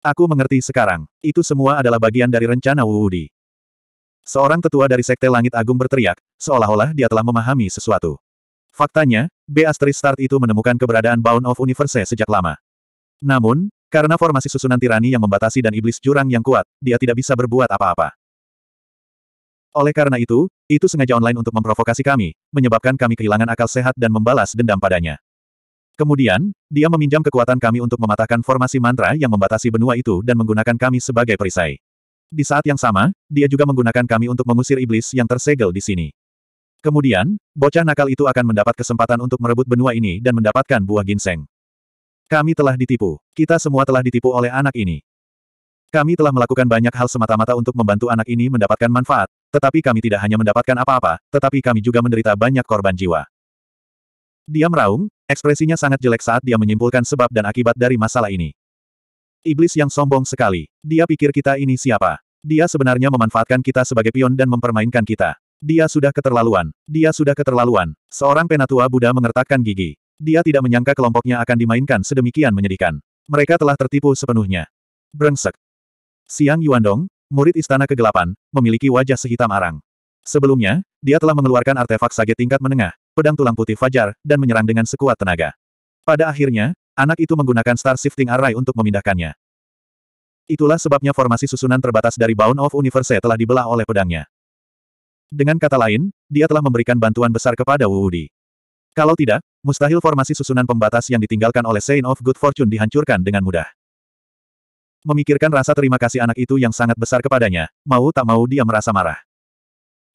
Aku mengerti sekarang. Itu semua adalah bagian dari rencana Wuudi. Seorang tetua dari Sekte Langit Agung berteriak, seolah-olah dia telah memahami sesuatu. Faktanya, B. Start itu menemukan keberadaan Bound of Universe sejak lama. Namun, karena formasi susunan tirani yang membatasi dan iblis jurang yang kuat, dia tidak bisa berbuat apa-apa. Oleh karena itu, itu sengaja online untuk memprovokasi kami, menyebabkan kami kehilangan akal sehat dan membalas dendam padanya. Kemudian, dia meminjam kekuatan kami untuk mematahkan formasi mantra yang membatasi benua itu dan menggunakan kami sebagai perisai. Di saat yang sama, dia juga menggunakan kami untuk mengusir iblis yang tersegel di sini. Kemudian, bocah nakal itu akan mendapat kesempatan untuk merebut benua ini dan mendapatkan buah ginseng. Kami telah ditipu. Kita semua telah ditipu oleh anak ini. Kami telah melakukan banyak hal semata-mata untuk membantu anak ini mendapatkan manfaat, tetapi kami tidak hanya mendapatkan apa-apa, tetapi kami juga menderita banyak korban jiwa. Dia meraung, Ekspresinya sangat jelek saat dia menyimpulkan sebab dan akibat dari masalah ini. Iblis yang sombong sekali. Dia pikir kita ini siapa? Dia sebenarnya memanfaatkan kita sebagai pion dan mempermainkan kita. Dia sudah keterlaluan. Dia sudah keterlaluan. Seorang penatua Buddha mengertakkan gigi. Dia tidak menyangka kelompoknya akan dimainkan sedemikian menyedihkan. Mereka telah tertipu sepenuhnya. Brengsek. Siang Yuandong, murid istana kegelapan, memiliki wajah sehitam arang. Sebelumnya, dia telah mengeluarkan artefak sage tingkat menengah, pedang tulang putih Fajar, dan menyerang dengan sekuat tenaga. Pada akhirnya, anak itu menggunakan Star Shifting Array untuk memindahkannya. Itulah sebabnya formasi susunan terbatas dari Bound of Universe telah dibelah oleh pedangnya. Dengan kata lain, dia telah memberikan bantuan besar kepada Wuudi. Kalau tidak, mustahil formasi susunan pembatas yang ditinggalkan oleh Saint of Good Fortune dihancurkan dengan mudah. Memikirkan rasa terima kasih anak itu yang sangat besar kepadanya, mau tak mau dia merasa marah.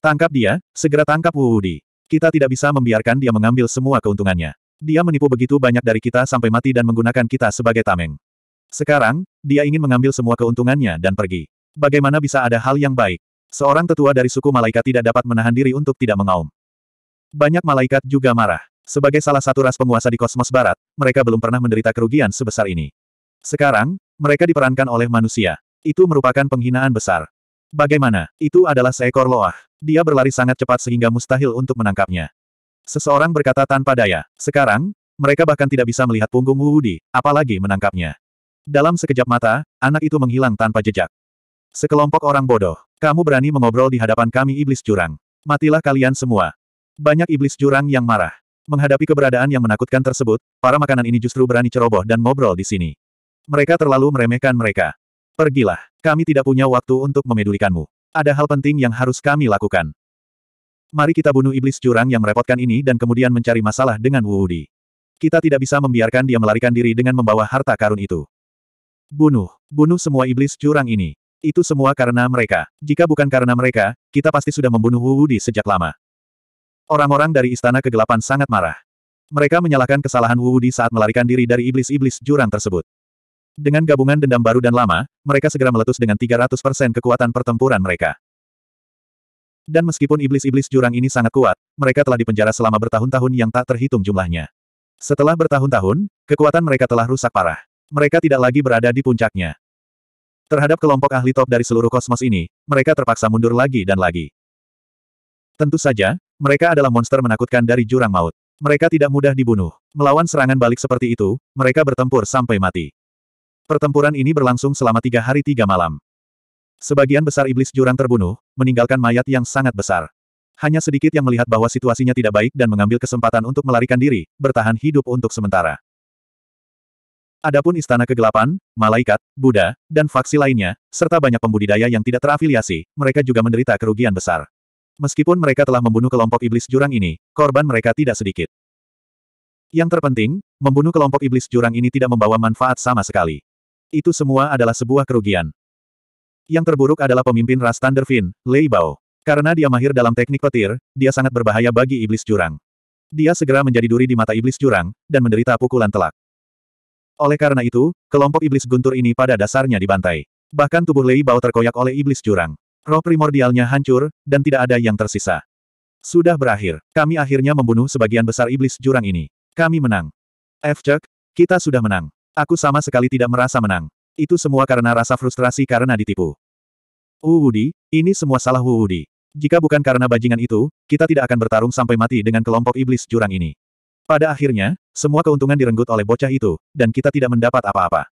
Tangkap dia, segera tangkap Wuudi. Kita tidak bisa membiarkan dia mengambil semua keuntungannya. Dia menipu begitu banyak dari kita sampai mati dan menggunakan kita sebagai tameng. Sekarang, dia ingin mengambil semua keuntungannya dan pergi. Bagaimana bisa ada hal yang baik? Seorang tetua dari suku malaikat tidak dapat menahan diri untuk tidak mengaum. Banyak malaikat juga marah. Sebagai salah satu ras penguasa di kosmos barat, mereka belum pernah menderita kerugian sebesar ini. Sekarang, mereka diperankan oleh manusia. Itu merupakan penghinaan besar. Bagaimana? Itu adalah seekor loah. Dia berlari sangat cepat sehingga mustahil untuk menangkapnya. Seseorang berkata tanpa daya. Sekarang, mereka bahkan tidak bisa melihat punggung Wudi, apalagi menangkapnya. Dalam sekejap mata, anak itu menghilang tanpa jejak. Sekelompok orang bodoh. Kamu berani mengobrol di hadapan kami iblis jurang. Matilah kalian semua. Banyak iblis jurang yang marah. Menghadapi keberadaan yang menakutkan tersebut, para makanan ini justru berani ceroboh dan ngobrol di sini. Mereka terlalu meremehkan mereka. Pergilah. Kami tidak punya waktu untuk memedulikanmu. Ada hal penting yang harus kami lakukan. Mari kita bunuh iblis curang yang merepotkan ini dan kemudian mencari masalah dengan Wuudi. Kita tidak bisa membiarkan dia melarikan diri dengan membawa harta karun itu. Bunuh, bunuh semua iblis curang ini. Itu semua karena mereka. Jika bukan karena mereka, kita pasti sudah membunuh Wuudi sejak lama. Orang-orang dari Istana Kegelapan sangat marah. Mereka menyalahkan kesalahan Wuudi saat melarikan diri dari iblis-iblis jurang tersebut. Dengan gabungan dendam baru dan lama, mereka segera meletus dengan 300% kekuatan pertempuran mereka. Dan meskipun iblis-iblis jurang ini sangat kuat, mereka telah dipenjara selama bertahun-tahun yang tak terhitung jumlahnya. Setelah bertahun-tahun, kekuatan mereka telah rusak parah. Mereka tidak lagi berada di puncaknya. Terhadap kelompok ahli top dari seluruh kosmos ini, mereka terpaksa mundur lagi dan lagi. Tentu saja, mereka adalah monster menakutkan dari jurang maut. Mereka tidak mudah dibunuh. Melawan serangan balik seperti itu, mereka bertempur sampai mati. Pertempuran ini berlangsung selama tiga hari tiga malam. Sebagian besar iblis jurang terbunuh, meninggalkan mayat yang sangat besar. Hanya sedikit yang melihat bahwa situasinya tidak baik dan mengambil kesempatan untuk melarikan diri, bertahan hidup untuk sementara. Adapun istana kegelapan, malaikat, Buddha, dan faksi lainnya, serta banyak pembudidaya yang tidak terafiliasi, mereka juga menderita kerugian besar. Meskipun mereka telah membunuh kelompok iblis jurang ini, korban mereka tidak sedikit. Yang terpenting, membunuh kelompok iblis jurang ini tidak membawa manfaat sama sekali. Itu semua adalah sebuah kerugian. Yang terburuk adalah pemimpin ras Thunderfin, Lei Bao. Karena dia mahir dalam teknik petir, dia sangat berbahaya bagi iblis jurang. Dia segera menjadi duri di mata iblis jurang, dan menderita pukulan telak. Oleh karena itu, kelompok iblis guntur ini pada dasarnya dibantai. Bahkan tubuh Lei Bao terkoyak oleh iblis jurang. Roh primordialnya hancur, dan tidak ada yang tersisa. Sudah berakhir, kami akhirnya membunuh sebagian besar iblis jurang ini. Kami menang. F-Chuck, kita sudah menang. Aku sama sekali tidak merasa menang. Itu semua karena rasa frustrasi karena ditipu. Uudi, ini semua salah Uudi. Jika bukan karena bajingan itu, kita tidak akan bertarung sampai mati dengan kelompok iblis jurang ini. Pada akhirnya, semua keuntungan direnggut oleh bocah itu, dan kita tidak mendapat apa-apa.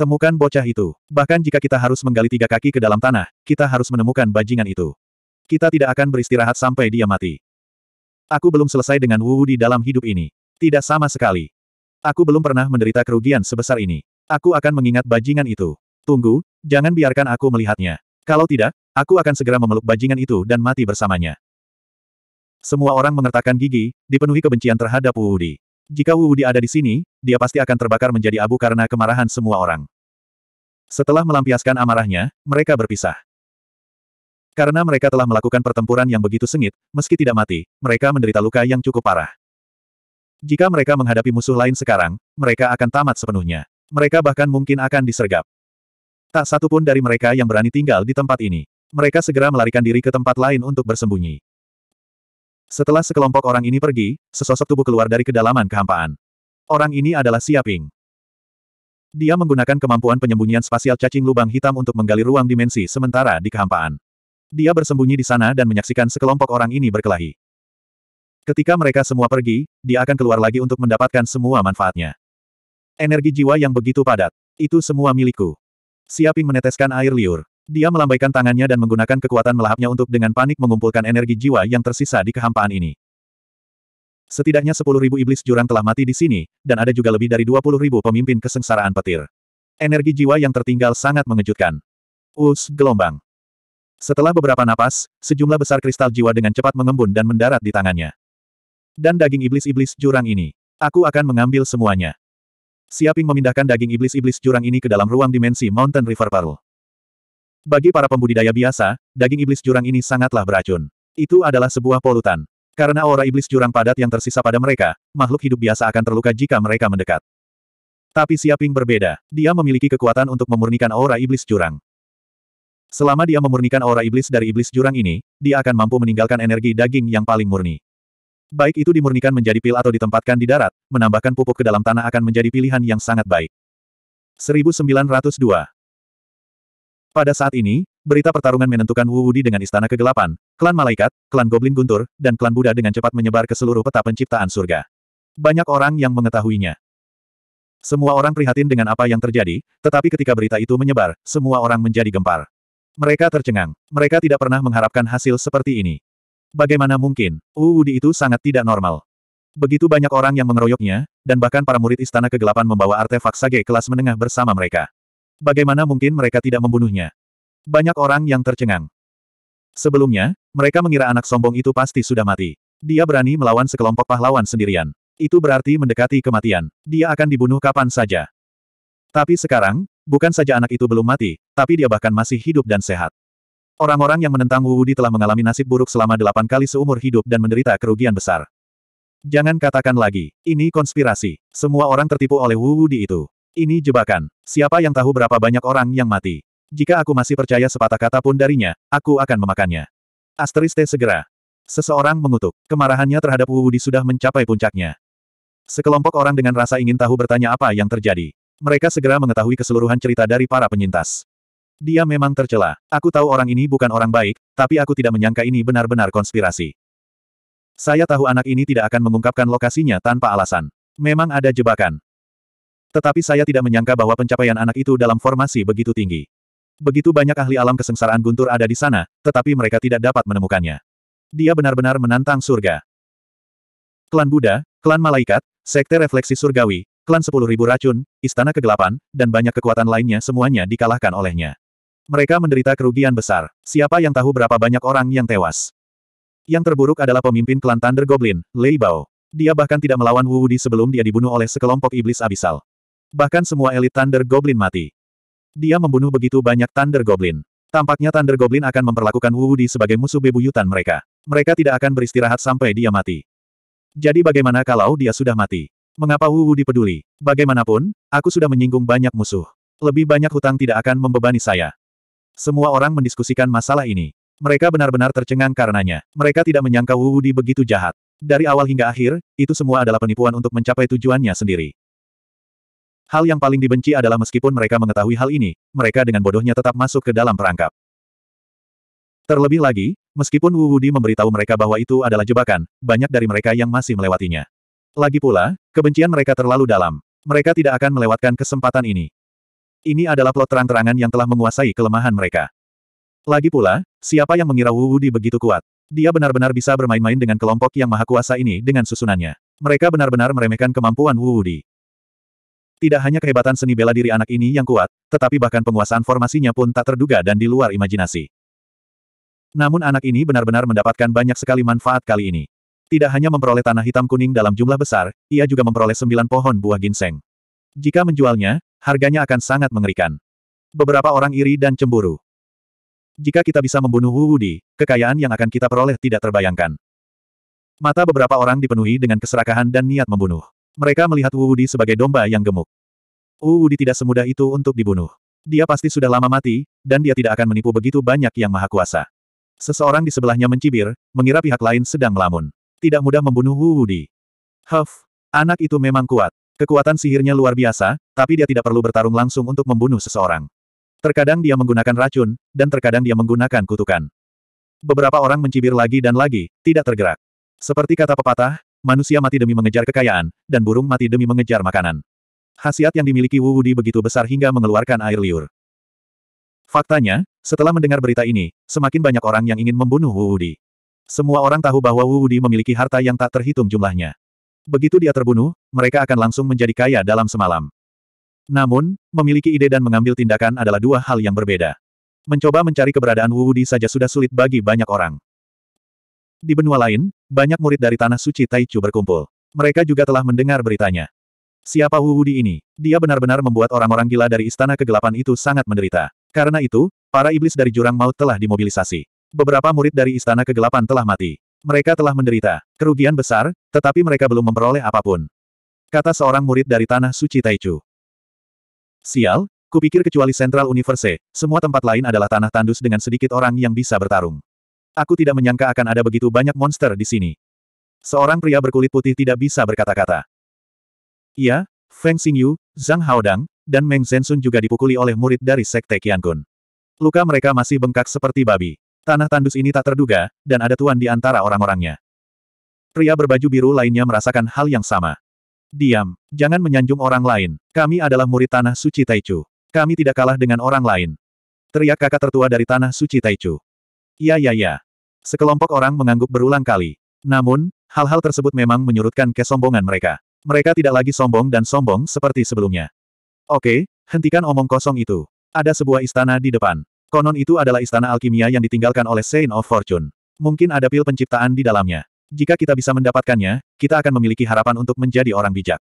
Temukan bocah itu. Bahkan jika kita harus menggali tiga kaki ke dalam tanah, kita harus menemukan bajingan itu. Kita tidak akan beristirahat sampai dia mati. Aku belum selesai dengan Wu dalam hidup ini. Tidak sama sekali. Aku belum pernah menderita kerugian sebesar ini. Aku akan mengingat bajingan itu. Tunggu, jangan biarkan aku melihatnya. Kalau tidak, aku akan segera memeluk bajingan itu dan mati bersamanya. Semua orang mengertakkan gigi, dipenuhi kebencian terhadap Wudi. Jika Wudi ada di sini, dia pasti akan terbakar menjadi abu karena kemarahan semua orang. Setelah melampiaskan amarahnya, mereka berpisah. Karena mereka telah melakukan pertempuran yang begitu sengit, meski tidak mati, mereka menderita luka yang cukup parah. Jika mereka menghadapi musuh lain sekarang, mereka akan tamat sepenuhnya. Mereka bahkan mungkin akan disergap. Tak satu pun dari mereka yang berani tinggal di tempat ini. Mereka segera melarikan diri ke tempat lain untuk bersembunyi. Setelah sekelompok orang ini pergi, sesosok tubuh keluar dari kedalaman kehampaan. Orang ini adalah Siaping. Dia menggunakan kemampuan penyembunyian spasial cacing lubang hitam untuk menggali ruang dimensi sementara di kehampaan. Dia bersembunyi di sana dan menyaksikan sekelompok orang ini berkelahi. Ketika mereka semua pergi, dia akan keluar lagi untuk mendapatkan semua manfaatnya. Energi jiwa yang begitu padat. Itu semua milikku. Siaping meneteskan air liur. Dia melambaikan tangannya dan menggunakan kekuatan melahapnya untuk dengan panik mengumpulkan energi jiwa yang tersisa di kehampaan ini. Setidaknya 10.000 iblis jurang telah mati di sini, dan ada juga lebih dari 20.000 pemimpin kesengsaraan petir. Energi jiwa yang tertinggal sangat mengejutkan. Us gelombang. Setelah beberapa napas, sejumlah besar kristal jiwa dengan cepat mengembun dan mendarat di tangannya. Dan daging iblis-iblis jurang ini. Aku akan mengambil semuanya. Siaping memindahkan daging iblis-iblis jurang ini ke dalam ruang dimensi Mountain River Paru. Bagi para pembudidaya biasa, daging iblis jurang ini sangatlah beracun. Itu adalah sebuah polutan. Karena aura iblis jurang padat yang tersisa pada mereka, makhluk hidup biasa akan terluka jika mereka mendekat. Tapi Siaping berbeda. Dia memiliki kekuatan untuk memurnikan aura iblis jurang. Selama dia memurnikan aura iblis dari iblis jurang ini, dia akan mampu meninggalkan energi daging yang paling murni. Baik itu dimurnikan menjadi pil atau ditempatkan di darat, menambahkan pupuk ke dalam tanah akan menjadi pilihan yang sangat baik. 1902 Pada saat ini, berita pertarungan menentukan Wu Wudi dengan Istana Kegelapan, klan Malaikat, klan Goblin Guntur, dan klan Buddha dengan cepat menyebar ke seluruh peta penciptaan surga. Banyak orang yang mengetahuinya. Semua orang prihatin dengan apa yang terjadi, tetapi ketika berita itu menyebar, semua orang menjadi gempar. Mereka tercengang. Mereka tidak pernah mengharapkan hasil seperti ini. Bagaimana mungkin, Uudi itu sangat tidak normal. Begitu banyak orang yang mengeroyoknya, dan bahkan para murid Istana Kegelapan membawa artefak sage kelas menengah bersama mereka. Bagaimana mungkin mereka tidak membunuhnya? Banyak orang yang tercengang. Sebelumnya, mereka mengira anak sombong itu pasti sudah mati. Dia berani melawan sekelompok pahlawan sendirian. Itu berarti mendekati kematian. Dia akan dibunuh kapan saja. Tapi sekarang, bukan saja anak itu belum mati, tapi dia bahkan masih hidup dan sehat. Orang-orang yang menentang Wu Di telah mengalami nasib buruk selama delapan kali seumur hidup dan menderita kerugian besar. Jangan katakan lagi, ini konspirasi. Semua orang tertipu oleh Wu Di itu. Ini jebakan. Siapa yang tahu berapa banyak orang yang mati? Jika aku masih percaya sepatah kata pun darinya, aku akan memakannya. Asteriste segera. Seseorang mengutuk. Kemarahannya terhadap Wu Di sudah mencapai puncaknya. Sekelompok orang dengan rasa ingin tahu bertanya apa yang terjadi. Mereka segera mengetahui keseluruhan cerita dari para penyintas. Dia memang tercela. Aku tahu orang ini bukan orang baik, tapi aku tidak menyangka ini benar-benar konspirasi. Saya tahu anak ini tidak akan mengungkapkan lokasinya tanpa alasan. Memang ada jebakan. Tetapi saya tidak menyangka bahwa pencapaian anak itu dalam formasi begitu tinggi. Begitu banyak ahli alam kesengsaraan guntur ada di sana, tetapi mereka tidak dapat menemukannya. Dia benar-benar menantang surga. Klan Buddha, klan malaikat, sekte refleksi surgawi, klan Ribu racun, istana kegelapan, dan banyak kekuatan lainnya semuanya dikalahkan olehnya. Mereka menderita kerugian besar. Siapa yang tahu berapa banyak orang yang tewas? Yang terburuk adalah pemimpin klan Thunder Goblin, Lei Bao. Dia bahkan tidak melawan Wu Wudi sebelum dia dibunuh oleh sekelompok iblis abisal. Bahkan semua elit Thunder Goblin mati. Dia membunuh begitu banyak Thunder Goblin. Tampaknya Thunder Goblin akan memperlakukan Wu Wudi sebagai musuh bebuyutan mereka. Mereka tidak akan beristirahat sampai dia mati. Jadi bagaimana kalau dia sudah mati? Mengapa Wu Wudi peduli? Bagaimanapun, aku sudah menyinggung banyak musuh. Lebih banyak hutang tidak akan membebani saya. Semua orang mendiskusikan masalah ini. Mereka benar-benar tercengang karenanya. Mereka tidak menyangka Wu Di begitu jahat. Dari awal hingga akhir, itu semua adalah penipuan untuk mencapai tujuannya sendiri. Hal yang paling dibenci adalah meskipun mereka mengetahui hal ini, mereka dengan bodohnya tetap masuk ke dalam perangkap. Terlebih lagi, meskipun Wu Wudi memberitahu mereka bahwa itu adalah jebakan, banyak dari mereka yang masih melewatinya. Lagi pula, kebencian mereka terlalu dalam. Mereka tidak akan melewatkan kesempatan ini. Ini adalah plot terang-terangan yang telah menguasai kelemahan mereka. Lagi pula, siapa yang mengira Wu Wudi begitu kuat? Dia benar-benar bisa bermain-main dengan kelompok yang maha kuasa ini dengan susunannya. Mereka benar-benar meremehkan kemampuan Wu Di. Tidak hanya kehebatan seni bela diri anak ini yang kuat, tetapi bahkan penguasaan formasinya pun tak terduga dan di luar imajinasi. Namun anak ini benar-benar mendapatkan banyak sekali manfaat kali ini. Tidak hanya memperoleh tanah hitam kuning dalam jumlah besar, ia juga memperoleh sembilan pohon buah ginseng. Jika menjualnya, harganya akan sangat mengerikan. Beberapa orang iri dan cemburu. Jika kita bisa membunuh Wu Wudi, kekayaan yang akan kita peroleh tidak terbayangkan. Mata beberapa orang dipenuhi dengan keserakahan dan niat membunuh. Mereka melihat Wu Wudi sebagai domba yang gemuk. Wu Wudi tidak semudah itu untuk dibunuh. Dia pasti sudah lama mati, dan dia tidak akan menipu begitu banyak yang maha kuasa. Seseorang di sebelahnya mencibir, mengira pihak lain sedang melamun. Tidak mudah membunuh Wu Wudi. Huff, anak itu memang kuat. Kekuatan sihirnya luar biasa, tapi dia tidak perlu bertarung langsung untuk membunuh seseorang. Terkadang dia menggunakan racun, dan terkadang dia menggunakan kutukan. Beberapa orang mencibir lagi dan lagi, tidak tergerak. Seperti kata pepatah, manusia mati demi mengejar kekayaan, dan burung mati demi mengejar makanan. Hasiat yang dimiliki Wu Wudi begitu besar hingga mengeluarkan air liur. Faktanya, setelah mendengar berita ini, semakin banyak orang yang ingin membunuh Wu Wudi. Semua orang tahu bahwa Wu Wudi memiliki harta yang tak terhitung jumlahnya. Begitu dia terbunuh, mereka akan langsung menjadi kaya dalam semalam. Namun, memiliki ide dan mengambil tindakan adalah dua hal yang berbeda. Mencoba mencari keberadaan Wu Di saja sudah sulit bagi banyak orang. Di benua lain, banyak murid dari Tanah Suci Taichu berkumpul. Mereka juga telah mendengar beritanya. Siapa Wu Di ini? Dia benar-benar membuat orang-orang gila dari Istana Kegelapan itu sangat menderita. Karena itu, para iblis dari Jurang Maut telah dimobilisasi. Beberapa murid dari Istana Kegelapan telah mati. Mereka telah menderita kerugian besar, tetapi mereka belum memperoleh apapun. Kata seorang murid dari Tanah Suci Taichu. Sial, kupikir kecuali Central Universe, semua tempat lain adalah tanah tandus dengan sedikit orang yang bisa bertarung. Aku tidak menyangka akan ada begitu banyak monster di sini. Seorang pria berkulit putih tidak bisa berkata-kata. Iya, Feng Xingyu, Zhang Haodang, dan Meng Zhensun juga dipukuli oleh murid dari Sekte Qiankun. Luka mereka masih bengkak seperti babi. Tanah tandus ini tak terduga, dan ada tuan di antara orang-orangnya. Pria berbaju biru lainnya merasakan hal yang sama. Diam, jangan menyanjung orang lain. Kami adalah murid tanah suci Taichu. Kami tidak kalah dengan orang lain. Teriak kakak tertua dari tanah suci Taichu. Ya ya ya. Sekelompok orang mengangguk berulang kali. Namun, hal-hal tersebut memang menyurutkan kesombongan mereka. Mereka tidak lagi sombong dan sombong seperti sebelumnya. Oke, hentikan omong kosong itu. Ada sebuah istana di depan. Konon itu adalah istana alkimia yang ditinggalkan oleh Saint of Fortune. Mungkin ada pil penciptaan di dalamnya. Jika kita bisa mendapatkannya, kita akan memiliki harapan untuk menjadi orang bijak.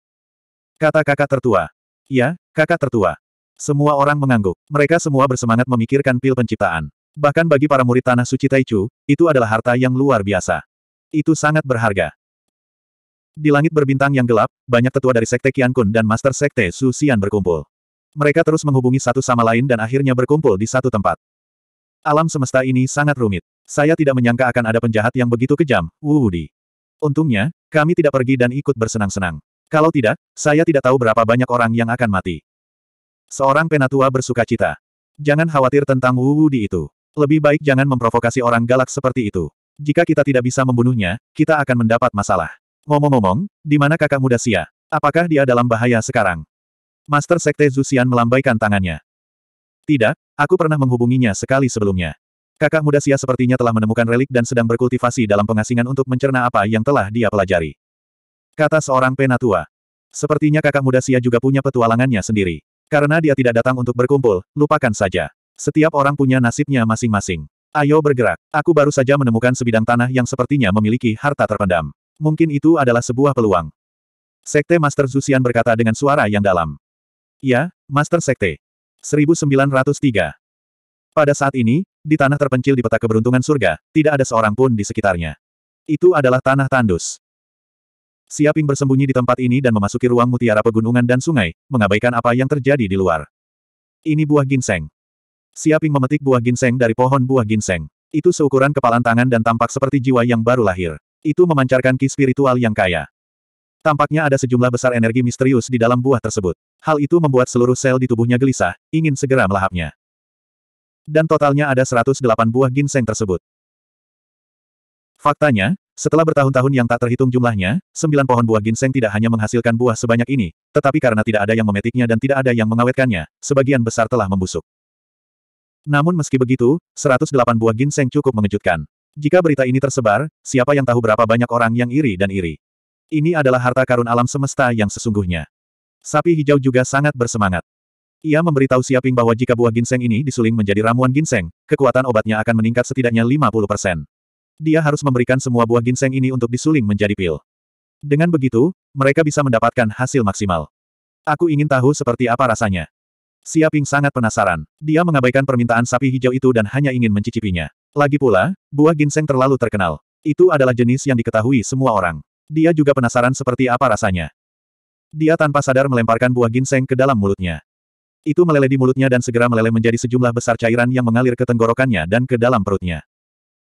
Kata kakak tertua. Ya, kakak tertua. Semua orang mengangguk. Mereka semua bersemangat memikirkan pil penciptaan. Bahkan bagi para murid Tanah Suci Taichu, itu adalah harta yang luar biasa. Itu sangat berharga. Di langit berbintang yang gelap, banyak tetua dari Sekte Qiankun dan Master Sekte Su Xian berkumpul. Mereka terus menghubungi satu sama lain dan akhirnya berkumpul di satu tempat. Alam semesta ini sangat rumit. Saya tidak menyangka akan ada penjahat yang begitu kejam, Wudi. Untungnya, kami tidak pergi dan ikut bersenang-senang. Kalau tidak, saya tidak tahu berapa banyak orang yang akan mati. Seorang penatua bersuka cita. Jangan khawatir tentang Wudi itu. Lebih baik jangan memprovokasi orang galak seperti itu. Jika kita tidak bisa membunuhnya, kita akan mendapat masalah. Ngomong-ngomong, di mana kakak muda Sia? Apakah dia dalam bahaya sekarang? Master Sekte Zusian melambaikan tangannya. Tidak, aku pernah menghubunginya sekali sebelumnya. Kakak muda Sia sepertinya telah menemukan relik dan sedang berkultivasi dalam pengasingan untuk mencerna apa yang telah dia pelajari. Kata seorang penatua. Sepertinya kakak muda Sia juga punya petualangannya sendiri. Karena dia tidak datang untuk berkumpul, lupakan saja. Setiap orang punya nasibnya masing-masing. Ayo bergerak. Aku baru saja menemukan sebidang tanah yang sepertinya memiliki harta terpendam. Mungkin itu adalah sebuah peluang. Sekte Master Zusian berkata dengan suara yang dalam. Ya, Master Sekte. 1903. Pada saat ini, di tanah terpencil di peta keberuntungan surga, tidak ada seorang pun di sekitarnya. Itu adalah tanah tandus. Siaping bersembunyi di tempat ini dan memasuki ruang mutiara pegunungan dan sungai, mengabaikan apa yang terjadi di luar. Ini buah ginseng. Siaping memetik buah ginseng dari pohon buah ginseng. Itu seukuran kepalan tangan dan tampak seperti jiwa yang baru lahir. Itu memancarkan ki spiritual yang kaya. Tampaknya ada sejumlah besar energi misterius di dalam buah tersebut. Hal itu membuat seluruh sel di tubuhnya gelisah, ingin segera melahapnya. Dan totalnya ada 108 buah ginseng tersebut. Faktanya, setelah bertahun-tahun yang tak terhitung jumlahnya, sembilan pohon buah ginseng tidak hanya menghasilkan buah sebanyak ini, tetapi karena tidak ada yang memetiknya dan tidak ada yang mengawetkannya, sebagian besar telah membusuk. Namun meski begitu, 108 buah ginseng cukup mengejutkan. Jika berita ini tersebar, siapa yang tahu berapa banyak orang yang iri dan iri. Ini adalah harta karun alam semesta yang sesungguhnya. Sapi hijau juga sangat bersemangat. Ia memberitahu Siaping bahwa jika buah ginseng ini disuling menjadi ramuan ginseng, kekuatan obatnya akan meningkat setidaknya 50%. Dia harus memberikan semua buah ginseng ini untuk disuling menjadi pil. Dengan begitu, mereka bisa mendapatkan hasil maksimal. Aku ingin tahu seperti apa rasanya. Siaping sangat penasaran. Dia mengabaikan permintaan sapi hijau itu dan hanya ingin mencicipinya. Lagi pula, buah ginseng terlalu terkenal. Itu adalah jenis yang diketahui semua orang. Dia juga penasaran seperti apa rasanya. Dia tanpa sadar melemparkan buah ginseng ke dalam mulutnya. Itu meleleh di mulutnya dan segera meleleh menjadi sejumlah besar cairan yang mengalir ke tenggorokannya dan ke dalam perutnya.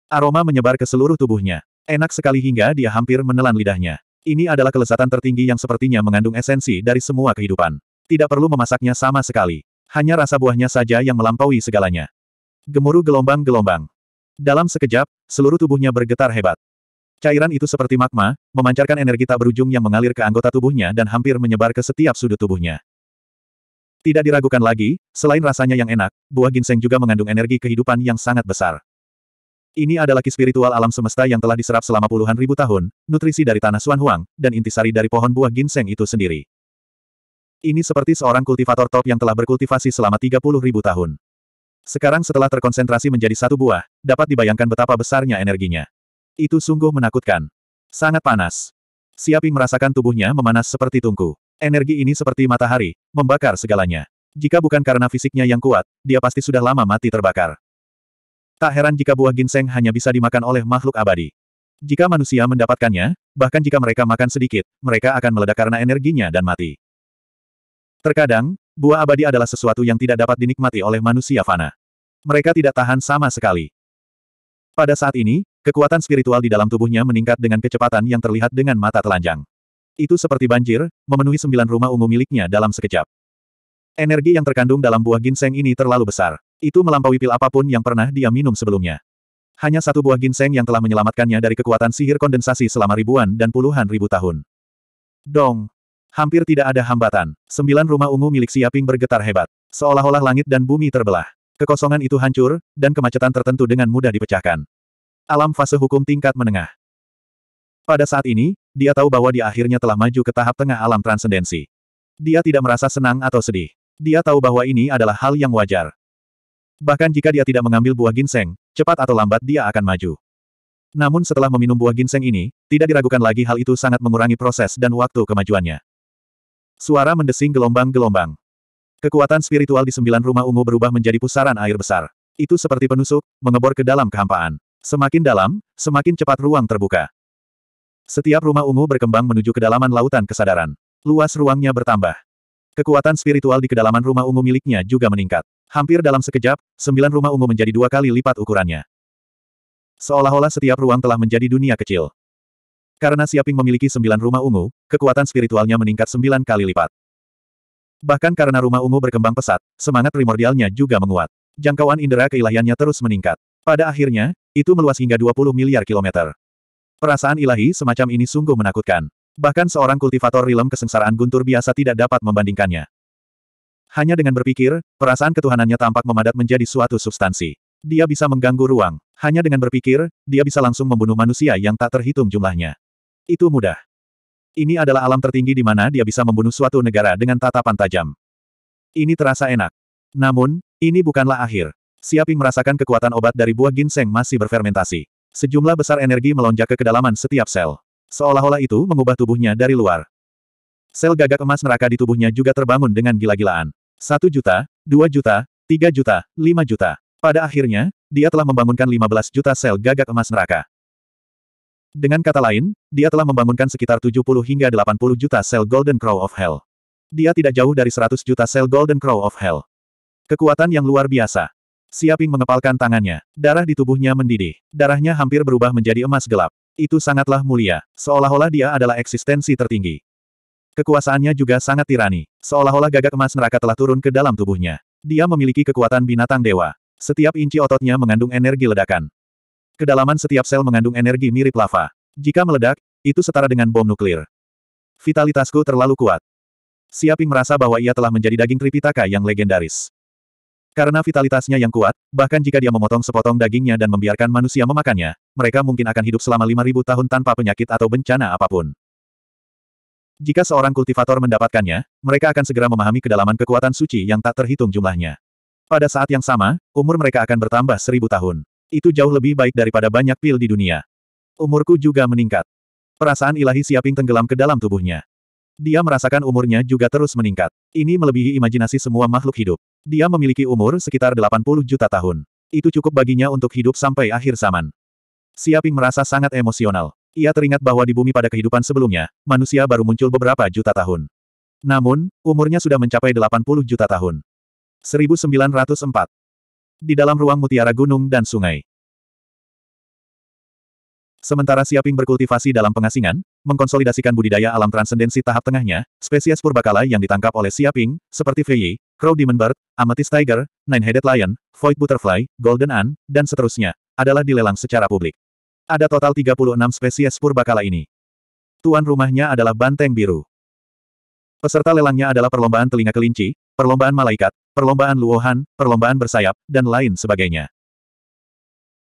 Aroma menyebar ke seluruh tubuhnya. Enak sekali hingga dia hampir menelan lidahnya. Ini adalah kelezatan tertinggi yang sepertinya mengandung esensi dari semua kehidupan. Tidak perlu memasaknya sama sekali. Hanya rasa buahnya saja yang melampaui segalanya. Gemuruh gelombang-gelombang. Dalam sekejap, seluruh tubuhnya bergetar hebat. Cairan itu seperti magma, memancarkan energi tak berujung yang mengalir ke anggota tubuhnya dan hampir menyebar ke setiap sudut tubuhnya. Tidak diragukan lagi, selain rasanya yang enak, buah ginseng juga mengandung energi kehidupan yang sangat besar. Ini adalah ki spiritual alam semesta yang telah diserap selama puluhan ribu tahun, nutrisi dari tanah Suan Huang, dan intisari dari pohon buah ginseng itu sendiri. Ini seperti seorang kultivator top yang telah berkultivasi selama 30 ribu tahun. Sekarang setelah terkonsentrasi menjadi satu buah, dapat dibayangkan betapa besarnya energinya. Itu sungguh menakutkan. Sangat panas. Siaping merasakan tubuhnya memanas seperti tungku. Energi ini seperti matahari, membakar segalanya. Jika bukan karena fisiknya yang kuat, dia pasti sudah lama mati terbakar. Tak heran jika buah ginseng hanya bisa dimakan oleh makhluk abadi. Jika manusia mendapatkannya, bahkan jika mereka makan sedikit, mereka akan meledak karena energinya dan mati. Terkadang, buah abadi adalah sesuatu yang tidak dapat dinikmati oleh manusia fana. Mereka tidak tahan sama sekali. Pada saat ini, Kekuatan spiritual di dalam tubuhnya meningkat dengan kecepatan yang terlihat dengan mata telanjang. Itu seperti banjir, memenuhi sembilan rumah ungu miliknya dalam sekejap. Energi yang terkandung dalam buah ginseng ini terlalu besar. Itu melampaui pil apapun yang pernah dia minum sebelumnya. Hanya satu buah ginseng yang telah menyelamatkannya dari kekuatan sihir kondensasi selama ribuan dan puluhan ribu tahun. Dong! Hampir tidak ada hambatan. Sembilan rumah ungu milik Siaping bergetar hebat. Seolah-olah langit dan bumi terbelah. Kekosongan itu hancur, dan kemacetan tertentu dengan mudah dipecahkan alam fase hukum tingkat menengah. Pada saat ini, dia tahu bahwa dia akhirnya telah maju ke tahap tengah alam transendensi. Dia tidak merasa senang atau sedih. Dia tahu bahwa ini adalah hal yang wajar. Bahkan jika dia tidak mengambil buah ginseng, cepat atau lambat dia akan maju. Namun setelah meminum buah ginseng ini, tidak diragukan lagi hal itu sangat mengurangi proses dan waktu kemajuannya. Suara mendesing gelombang-gelombang. Kekuatan spiritual di sembilan rumah ungu berubah menjadi pusaran air besar. Itu seperti penusuk, mengebor ke dalam kehampaan. Semakin dalam, semakin cepat ruang terbuka. Setiap rumah ungu berkembang menuju kedalaman lautan kesadaran. Luas ruangnya bertambah. Kekuatan spiritual di kedalaman rumah ungu miliknya juga meningkat. Hampir dalam sekejap, sembilan rumah ungu menjadi dua kali lipat ukurannya. Seolah-olah setiap ruang telah menjadi dunia kecil. Karena Siaping memiliki sembilan rumah ungu, kekuatan spiritualnya meningkat sembilan kali lipat. Bahkan karena rumah ungu berkembang pesat, semangat primordialnya juga menguat. Jangkauan indera keilahiannya terus meningkat. Pada akhirnya, itu meluas hingga 20 miliar kilometer. Perasaan ilahi semacam ini sungguh menakutkan. Bahkan seorang kultivator rilem kesengsaraan guntur biasa tidak dapat membandingkannya. Hanya dengan berpikir, perasaan ketuhanannya tampak memadat menjadi suatu substansi. Dia bisa mengganggu ruang. Hanya dengan berpikir, dia bisa langsung membunuh manusia yang tak terhitung jumlahnya. Itu mudah. Ini adalah alam tertinggi di mana dia bisa membunuh suatu negara dengan tatapan tajam. Ini terasa enak. Namun, ini bukanlah akhir. Siaping merasakan kekuatan obat dari buah ginseng masih berfermentasi. Sejumlah besar energi melonjak ke kedalaman setiap sel. Seolah-olah itu mengubah tubuhnya dari luar. Sel gagak emas neraka di tubuhnya juga terbangun dengan gila-gilaan. Satu juta, dua juta, tiga juta, lima juta. Pada akhirnya, dia telah membangunkan 15 juta sel gagak emas neraka. Dengan kata lain, dia telah membangunkan sekitar 70 hingga 80 juta sel Golden Crow of Hell. Dia tidak jauh dari 100 juta sel Golden Crow of Hell. Kekuatan yang luar biasa. Siaping mengepalkan tangannya. Darah di tubuhnya mendidih. Darahnya hampir berubah menjadi emas gelap. Itu sangatlah mulia. Seolah-olah dia adalah eksistensi tertinggi. Kekuasaannya juga sangat tirani. Seolah-olah gagak emas neraka telah turun ke dalam tubuhnya. Dia memiliki kekuatan binatang dewa. Setiap inci ototnya mengandung energi ledakan. Kedalaman setiap sel mengandung energi mirip lava. Jika meledak, itu setara dengan bom nuklir. Vitalitasku terlalu kuat. Siaping merasa bahwa ia telah menjadi daging Tripitaka yang legendaris. Karena vitalitasnya yang kuat, bahkan jika dia memotong sepotong dagingnya dan membiarkan manusia memakannya, mereka mungkin akan hidup selama 5.000 tahun tanpa penyakit atau bencana apapun. Jika seorang kultivator mendapatkannya, mereka akan segera memahami kedalaman kekuatan suci yang tak terhitung jumlahnya. Pada saat yang sama, umur mereka akan bertambah seribu tahun. Itu jauh lebih baik daripada banyak pil di dunia. Umurku juga meningkat. Perasaan ilahi siaping tenggelam ke dalam tubuhnya. Dia merasakan umurnya juga terus meningkat. Ini melebihi imajinasi semua makhluk hidup. Dia memiliki umur sekitar 80 juta tahun. Itu cukup baginya untuk hidup sampai akhir zaman. Siaping merasa sangat emosional. Ia teringat bahwa di bumi pada kehidupan sebelumnya, manusia baru muncul beberapa juta tahun. Namun, umurnya sudah mencapai 80 juta tahun. 1904. Di dalam ruang mutiara gunung dan sungai. Sementara Siaping berkultivasi dalam pengasingan, mengkonsolidasikan budidaya alam transendensi tahap tengahnya, spesies purbakala yang ditangkap oleh Siaping, seperti Fei, Crow Demon Bird, Amethyst Tiger, Nine-Headed Lion, Void Butterfly, Golden Ant, dan seterusnya, adalah dilelang secara publik. Ada total 36 spesies purbakala ini. Tuan rumahnya adalah banteng biru. Peserta lelangnya adalah perlombaan telinga kelinci, perlombaan malaikat, perlombaan luohan, perlombaan bersayap, dan lain sebagainya.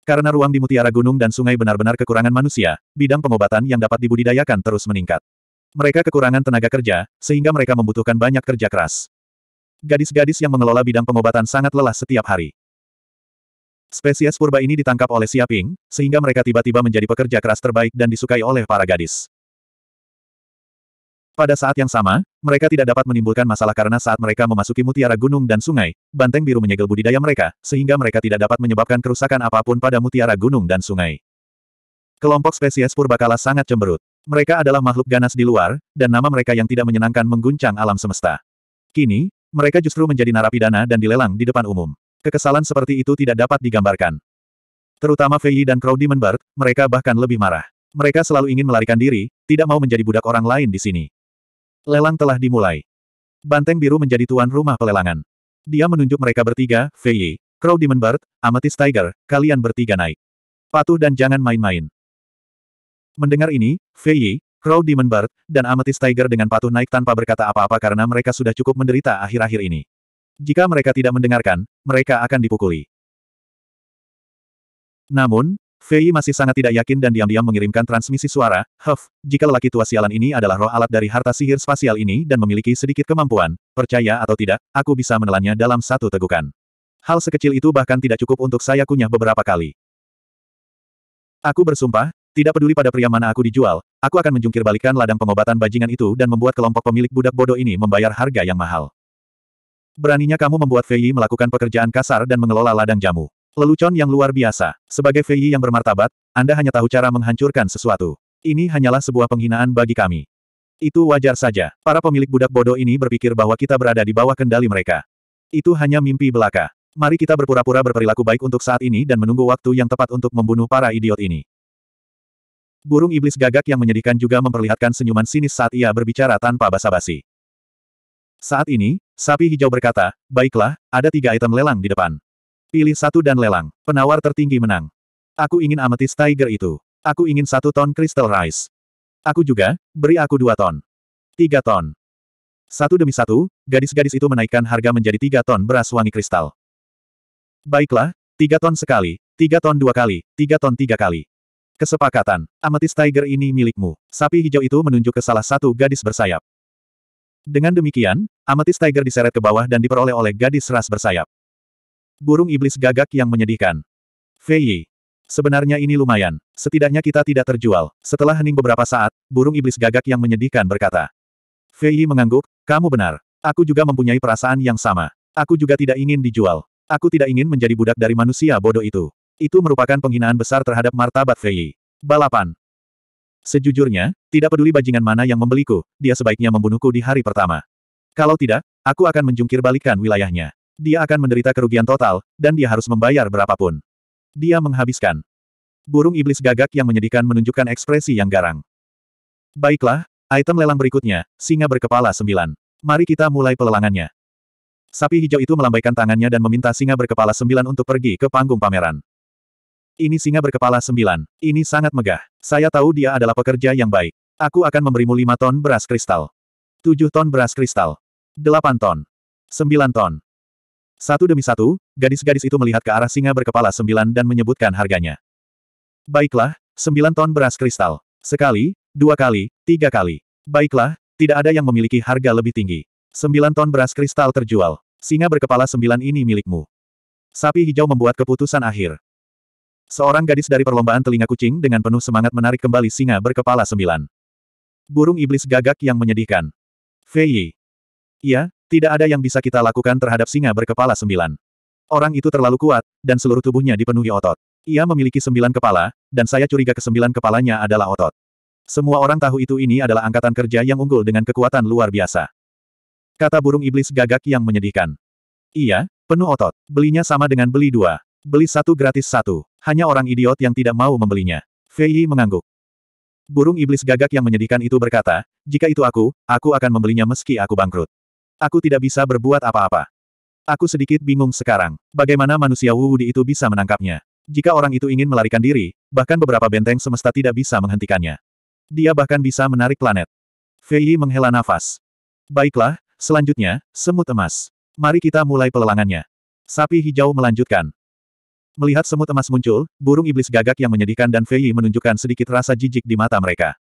Karena ruang di mutiara gunung dan sungai benar-benar kekurangan manusia, bidang pengobatan yang dapat dibudidayakan terus meningkat. Mereka kekurangan tenaga kerja, sehingga mereka membutuhkan banyak kerja keras. Gadis-gadis yang mengelola bidang pengobatan sangat lelah setiap hari. Spesies purba ini ditangkap oleh Siaping, sehingga mereka tiba-tiba menjadi pekerja keras terbaik dan disukai oleh para gadis. Pada saat yang sama, mereka tidak dapat menimbulkan masalah karena saat mereka memasuki mutiara gunung dan sungai, banteng biru menyegel budidaya mereka, sehingga mereka tidak dapat menyebabkan kerusakan apapun pada mutiara gunung dan sungai. Kelompok spesies purba kalah sangat cemberut. Mereka adalah makhluk ganas di luar, dan nama mereka yang tidak menyenangkan mengguncang alam semesta. Kini, mereka justru menjadi narapidana dan dilelang di depan umum. Kekesalan seperti itu tidak dapat digambarkan. Terutama Fei Yi dan Crow Demon Bird, mereka bahkan lebih marah. Mereka selalu ingin melarikan diri, tidak mau menjadi budak orang lain di sini. Lelang telah dimulai. Banteng biru menjadi tuan rumah pelelangan. Dia menunjuk mereka bertiga, Fei Yi, Crow Demon Bird, Amethyst Tiger, kalian bertiga naik. Patuh dan jangan main-main. Mendengar ini, Fei Yi, Crow Demon Bird, dan Amethyst Tiger dengan patuh naik tanpa berkata apa-apa karena mereka sudah cukup menderita akhir-akhir ini. Jika mereka tidak mendengarkan, mereka akan dipukuli. Namun, Fei masih sangat tidak yakin dan diam-diam mengirimkan transmisi suara, Huff, jika lelaki tua sialan ini adalah roh alat dari harta sihir spasial ini dan memiliki sedikit kemampuan, percaya atau tidak, aku bisa menelannya dalam satu tegukan. Hal sekecil itu bahkan tidak cukup untuk saya kunyah beberapa kali. Aku bersumpah, tidak peduli pada pria mana aku dijual, aku akan menjungkir balikan ladang pengobatan bajingan itu dan membuat kelompok pemilik budak bodoh ini membayar harga yang mahal. Beraninya kamu membuat Fei melakukan pekerjaan kasar dan mengelola ladang jamu. Lelucon yang luar biasa. Sebagai Fei yang bermartabat, Anda hanya tahu cara menghancurkan sesuatu. Ini hanyalah sebuah penghinaan bagi kami. Itu wajar saja. Para pemilik budak bodoh ini berpikir bahwa kita berada di bawah kendali mereka. Itu hanya mimpi belaka. Mari kita berpura-pura berperilaku baik untuk saat ini dan menunggu waktu yang tepat untuk membunuh para idiot ini. Burung iblis gagak yang menyedihkan juga memperlihatkan senyuman sinis saat ia berbicara tanpa basa-basi. Saat ini, sapi hijau berkata, baiklah, ada tiga item lelang di depan. Pilih satu dan lelang. Penawar tertinggi menang. Aku ingin amethyst tiger itu. Aku ingin satu ton crystal rice. Aku juga, beri aku dua ton. Tiga ton. Satu demi satu, gadis-gadis itu menaikkan harga menjadi tiga ton beras wangi kristal. Baiklah, tiga ton sekali, tiga ton dua kali, tiga ton tiga kali. Kesepakatan, Amethyst tiger ini milikmu. Sapi hijau itu menunjuk ke salah satu gadis bersayap. Dengan demikian, Amethyst tiger diseret ke bawah dan diperoleh oleh gadis ras bersayap. Burung iblis gagak yang menyedihkan. Fei Sebenarnya ini lumayan. Setidaknya kita tidak terjual. Setelah hening beberapa saat, burung iblis gagak yang menyedihkan berkata. Fei mengangguk, kamu benar. Aku juga mempunyai perasaan yang sama. Aku juga tidak ingin dijual. Aku tidak ingin menjadi budak dari manusia bodoh itu. Itu merupakan penghinaan besar terhadap martabat Fei. Balapan. Sejujurnya, tidak peduli bajingan mana yang membeliku, dia sebaiknya membunuhku di hari pertama. Kalau tidak, aku akan menjungkir balikan wilayahnya. Dia akan menderita kerugian total, dan dia harus membayar berapapun. Dia menghabiskan. Burung iblis gagak yang menyedihkan menunjukkan ekspresi yang garang. Baiklah, item lelang berikutnya, singa berkepala sembilan. Mari kita mulai pelelangannya. Sapi hijau itu melambaikan tangannya dan meminta singa berkepala sembilan untuk pergi ke panggung pameran. Ini singa berkepala sembilan. Ini sangat megah. Saya tahu dia adalah pekerja yang baik. Aku akan memberimu lima ton beras kristal. Tujuh ton beras kristal. Delapan ton. Sembilan ton. Satu demi satu, gadis-gadis itu melihat ke arah singa berkepala sembilan dan menyebutkan harganya. Baiklah, sembilan ton beras kristal. Sekali, dua kali, tiga kali. Baiklah, tidak ada yang memiliki harga lebih tinggi. Sembilan ton beras kristal terjual. Singa berkepala sembilan ini milikmu. Sapi hijau membuat keputusan akhir. Seorang gadis dari perlombaan telinga kucing dengan penuh semangat menarik kembali singa berkepala sembilan. Burung iblis gagak yang menyedihkan. Fei. Iya, tidak ada yang bisa kita lakukan terhadap singa berkepala sembilan. Orang itu terlalu kuat, dan seluruh tubuhnya dipenuhi otot. Ia memiliki sembilan kepala, dan saya curiga kesembilan kepalanya adalah otot. Semua orang tahu itu ini adalah angkatan kerja yang unggul dengan kekuatan luar biasa. Kata burung iblis gagak yang menyedihkan. Iya, penuh otot. Belinya sama dengan beli dua. Beli satu gratis satu. Hanya orang idiot yang tidak mau membelinya. Fei Yi mengangguk. Burung iblis gagak yang menyedihkan itu berkata, jika itu aku, aku akan membelinya meski aku bangkrut. Aku tidak bisa berbuat apa-apa. Aku sedikit bingung sekarang. Bagaimana manusia Wu Wudi itu bisa menangkapnya? Jika orang itu ingin melarikan diri, bahkan beberapa benteng semesta tidak bisa menghentikannya. Dia bahkan bisa menarik planet. Fei Yi menghela nafas. Baiklah, selanjutnya, semut emas. Mari kita mulai pelelangannya. Sapi hijau melanjutkan. Melihat semut emas muncul, burung iblis gagak yang menyedihkan dan Fei menunjukkan sedikit rasa jijik di mata mereka.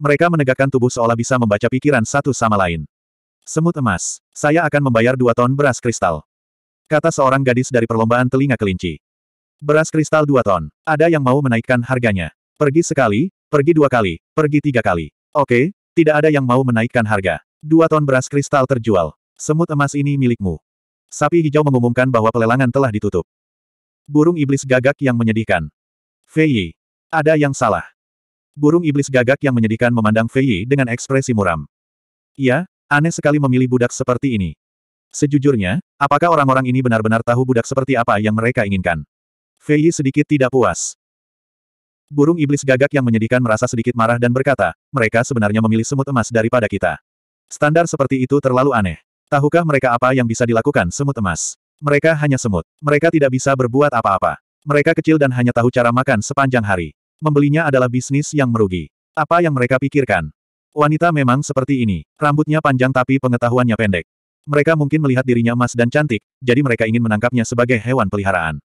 Mereka menegakkan tubuh seolah bisa membaca pikiran satu sama lain. Semut emas, saya akan membayar dua ton beras kristal. Kata seorang gadis dari perlombaan telinga kelinci. Beras kristal dua ton, ada yang mau menaikkan harganya. Pergi sekali, pergi dua kali, pergi tiga kali. Oke, tidak ada yang mau menaikkan harga. Dua ton beras kristal terjual. Semut emas ini milikmu. Sapi hijau mengumumkan bahwa pelelangan telah ditutup. Burung iblis gagak yang menyedihkan. Fei Ada yang salah. Burung iblis gagak yang menyedihkan memandang Fei dengan ekspresi muram. Iya, aneh sekali memilih budak seperti ini. Sejujurnya, apakah orang-orang ini benar-benar tahu budak seperti apa yang mereka inginkan? Fei sedikit tidak puas. Burung iblis gagak yang menyedihkan merasa sedikit marah dan berkata, mereka sebenarnya memilih semut emas daripada kita. Standar seperti itu terlalu aneh. Tahukah mereka apa yang bisa dilakukan semut emas? Mereka hanya semut. Mereka tidak bisa berbuat apa-apa. Mereka kecil dan hanya tahu cara makan sepanjang hari. Membelinya adalah bisnis yang merugi. Apa yang mereka pikirkan? Wanita memang seperti ini. Rambutnya panjang tapi pengetahuannya pendek. Mereka mungkin melihat dirinya emas dan cantik, jadi mereka ingin menangkapnya sebagai hewan peliharaan.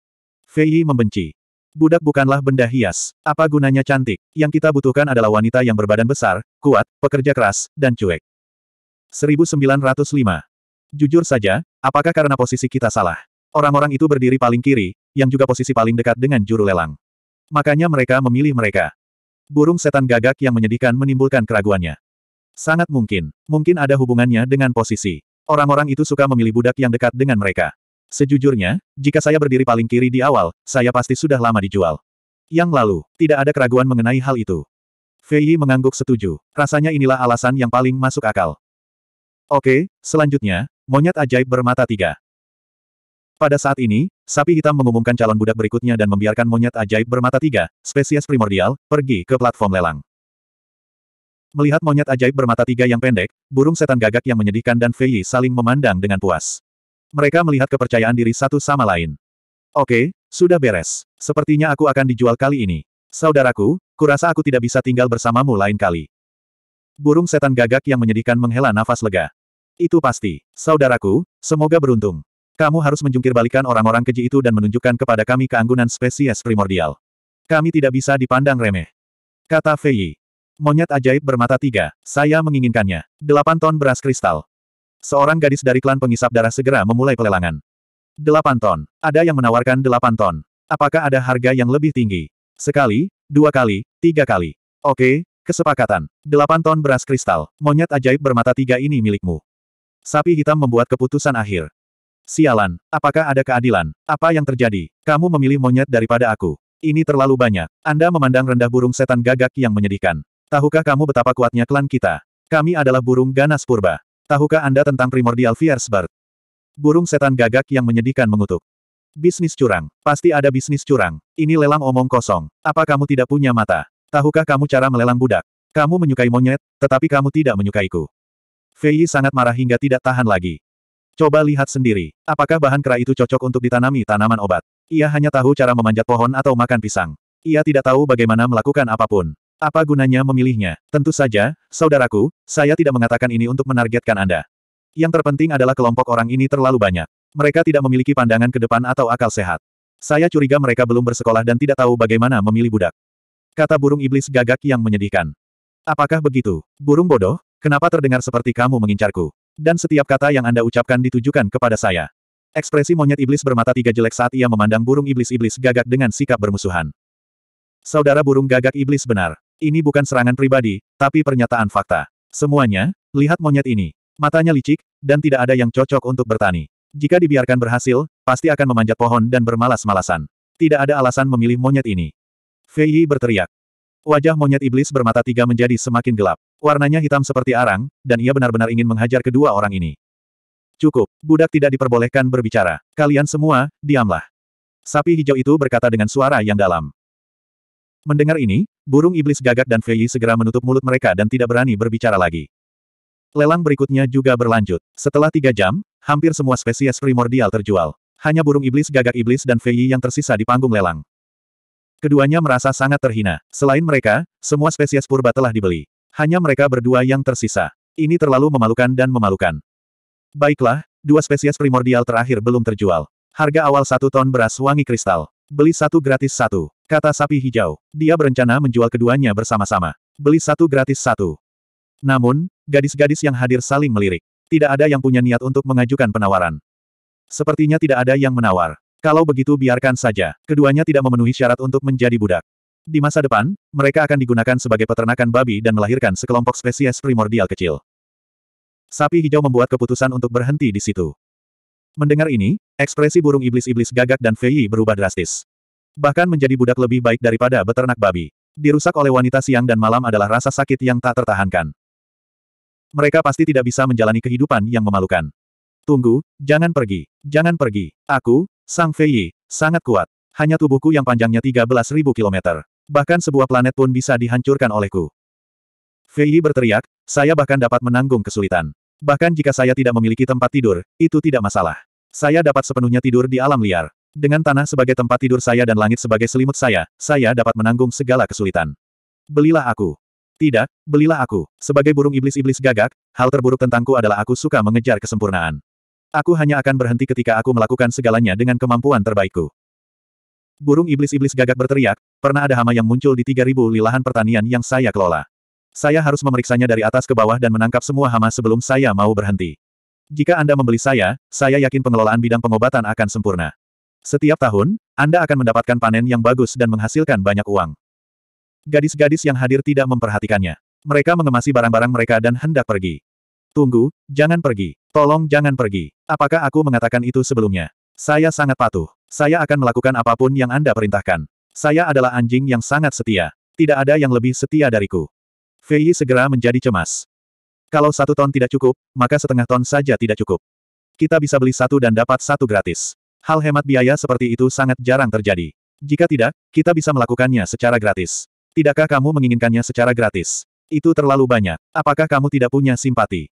Fei membenci. Budak bukanlah benda hias. Apa gunanya cantik? Yang kita butuhkan adalah wanita yang berbadan besar, kuat, pekerja keras, dan cuek. 1905. Jujur saja, apakah karena posisi kita salah? Orang-orang itu berdiri paling kiri, yang juga posisi paling dekat dengan juru lelang. Makanya mereka memilih mereka. Burung setan gagak yang menyedihkan menimbulkan keraguannya. Sangat mungkin, mungkin ada hubungannya dengan posisi. Orang-orang itu suka memilih budak yang dekat dengan mereka. Sejujurnya, jika saya berdiri paling kiri di awal, saya pasti sudah lama dijual. Yang lalu, tidak ada keraguan mengenai hal itu. Fei mengangguk setuju. Rasanya inilah alasan yang paling masuk akal. Oke, selanjutnya, Monyet ajaib bermata tiga. Pada saat ini, sapi hitam mengumumkan calon budak berikutnya dan membiarkan monyet ajaib bermata tiga, spesies primordial, pergi ke platform lelang. Melihat monyet ajaib bermata tiga yang pendek, burung setan gagak yang menyedihkan dan Fei saling memandang dengan puas. Mereka melihat kepercayaan diri satu sama lain. Oke, sudah beres. Sepertinya aku akan dijual kali ini. Saudaraku, kurasa aku tidak bisa tinggal bersamamu lain kali. Burung setan gagak yang menyedihkan menghela nafas lega. Itu pasti. Saudaraku, semoga beruntung. Kamu harus menjungkirbalikan orang-orang keji itu dan menunjukkan kepada kami keanggunan spesies primordial. Kami tidak bisa dipandang remeh. Kata Fei. Monyet ajaib bermata tiga, saya menginginkannya. Delapan ton beras kristal. Seorang gadis dari klan pengisap darah segera memulai pelelangan. Delapan ton. Ada yang menawarkan delapan ton. Apakah ada harga yang lebih tinggi? Sekali, dua kali, tiga kali. Oke, kesepakatan. Delapan ton beras kristal. Monyet ajaib bermata tiga ini milikmu. Sapi hitam membuat keputusan akhir. Sialan, apakah ada keadilan? Apa yang terjadi? Kamu memilih monyet daripada aku. Ini terlalu banyak. Anda memandang rendah burung setan gagak yang menyedihkan. Tahukah kamu betapa kuatnya klan kita? Kami adalah burung ganas purba. Tahukah Anda tentang primordial Fiersbird? Burung setan gagak yang menyedihkan mengutuk. Bisnis curang. Pasti ada bisnis curang. Ini lelang omong kosong. Apa kamu tidak punya mata? Tahukah kamu cara melelang budak? Kamu menyukai monyet, tetapi kamu tidak menyukaiku. Fei sangat marah hingga tidak tahan lagi. Coba lihat sendiri, apakah bahan kera itu cocok untuk ditanami tanaman obat. Ia hanya tahu cara memanjat pohon atau makan pisang. Ia tidak tahu bagaimana melakukan apapun. Apa gunanya memilihnya? Tentu saja, saudaraku, saya tidak mengatakan ini untuk menargetkan Anda. Yang terpenting adalah kelompok orang ini terlalu banyak. Mereka tidak memiliki pandangan ke depan atau akal sehat. Saya curiga mereka belum bersekolah dan tidak tahu bagaimana memilih budak. Kata burung iblis gagak yang menyedihkan. Apakah begitu? Burung bodoh, Kenapa terdengar seperti kamu mengincarku? Dan setiap kata yang Anda ucapkan ditujukan kepada saya. Ekspresi monyet iblis bermata tiga jelek saat ia memandang burung iblis-iblis gagak dengan sikap bermusuhan. Saudara burung gagak iblis benar. Ini bukan serangan pribadi, tapi pernyataan fakta. Semuanya, lihat monyet ini. Matanya licik, dan tidak ada yang cocok untuk bertani. Jika dibiarkan berhasil, pasti akan memanjat pohon dan bermalas-malasan. Tidak ada alasan memilih monyet ini. Fei Yi berteriak. Wajah monyet iblis bermata tiga menjadi semakin gelap. Warnanya hitam seperti arang, dan ia benar-benar ingin menghajar kedua orang ini. Cukup, budak tidak diperbolehkan berbicara. Kalian semua, diamlah. Sapi hijau itu berkata dengan suara yang dalam. Mendengar ini, burung iblis gagak dan Fei segera menutup mulut mereka dan tidak berani berbicara lagi. Lelang berikutnya juga berlanjut. Setelah tiga jam, hampir semua spesies primordial terjual. Hanya burung iblis gagak iblis dan Fei yang tersisa di panggung lelang. Keduanya merasa sangat terhina. Selain mereka, semua spesies purba telah dibeli. Hanya mereka berdua yang tersisa. Ini terlalu memalukan dan memalukan. Baiklah, dua spesies primordial terakhir belum terjual. Harga awal satu ton beras wangi kristal. Beli satu gratis satu, kata sapi hijau. Dia berencana menjual keduanya bersama-sama. Beli satu gratis satu. Namun, gadis-gadis yang hadir saling melirik. Tidak ada yang punya niat untuk mengajukan penawaran. Sepertinya tidak ada yang menawar. Kalau begitu biarkan saja, keduanya tidak memenuhi syarat untuk menjadi budak. Di masa depan, mereka akan digunakan sebagai peternakan babi dan melahirkan sekelompok spesies primordial kecil. Sapi hijau membuat keputusan untuk berhenti di situ. Mendengar ini, ekspresi burung iblis-iblis gagak dan Fei berubah drastis. Bahkan menjadi budak lebih baik daripada beternak babi. Dirusak oleh wanita siang dan malam adalah rasa sakit yang tak tertahankan. Mereka pasti tidak bisa menjalani kehidupan yang memalukan. Tunggu, jangan pergi, jangan pergi. Aku, Sang Fei, sangat kuat. Hanya tubuhku yang panjangnya 13.000 km. Bahkan sebuah planet pun bisa dihancurkan olehku. Fei berteriak, saya bahkan dapat menanggung kesulitan. Bahkan jika saya tidak memiliki tempat tidur, itu tidak masalah. Saya dapat sepenuhnya tidur di alam liar. Dengan tanah sebagai tempat tidur saya dan langit sebagai selimut saya, saya dapat menanggung segala kesulitan. Belilah aku. Tidak, belilah aku. Sebagai burung iblis-iblis gagak, hal terburuk tentangku adalah aku suka mengejar kesempurnaan. Aku hanya akan berhenti ketika aku melakukan segalanya dengan kemampuan terbaikku. Burung iblis-iblis gagak berteriak, pernah ada hama yang muncul di 3000 lilahan pertanian yang saya kelola. Saya harus memeriksanya dari atas ke bawah dan menangkap semua hama sebelum saya mau berhenti. Jika Anda membeli saya, saya yakin pengelolaan bidang pengobatan akan sempurna. Setiap tahun, Anda akan mendapatkan panen yang bagus dan menghasilkan banyak uang. Gadis-gadis yang hadir tidak memperhatikannya. Mereka mengemasi barang-barang mereka dan hendak pergi. Tunggu, jangan pergi. Tolong jangan pergi. Apakah aku mengatakan itu sebelumnya? Saya sangat patuh. Saya akan melakukan apapun yang Anda perintahkan. Saya adalah anjing yang sangat setia. Tidak ada yang lebih setia dariku. Fei segera menjadi cemas. Kalau satu ton tidak cukup, maka setengah ton saja tidak cukup. Kita bisa beli satu dan dapat satu gratis. Hal hemat biaya seperti itu sangat jarang terjadi. Jika tidak, kita bisa melakukannya secara gratis. Tidakkah kamu menginginkannya secara gratis? Itu terlalu banyak. Apakah kamu tidak punya simpati?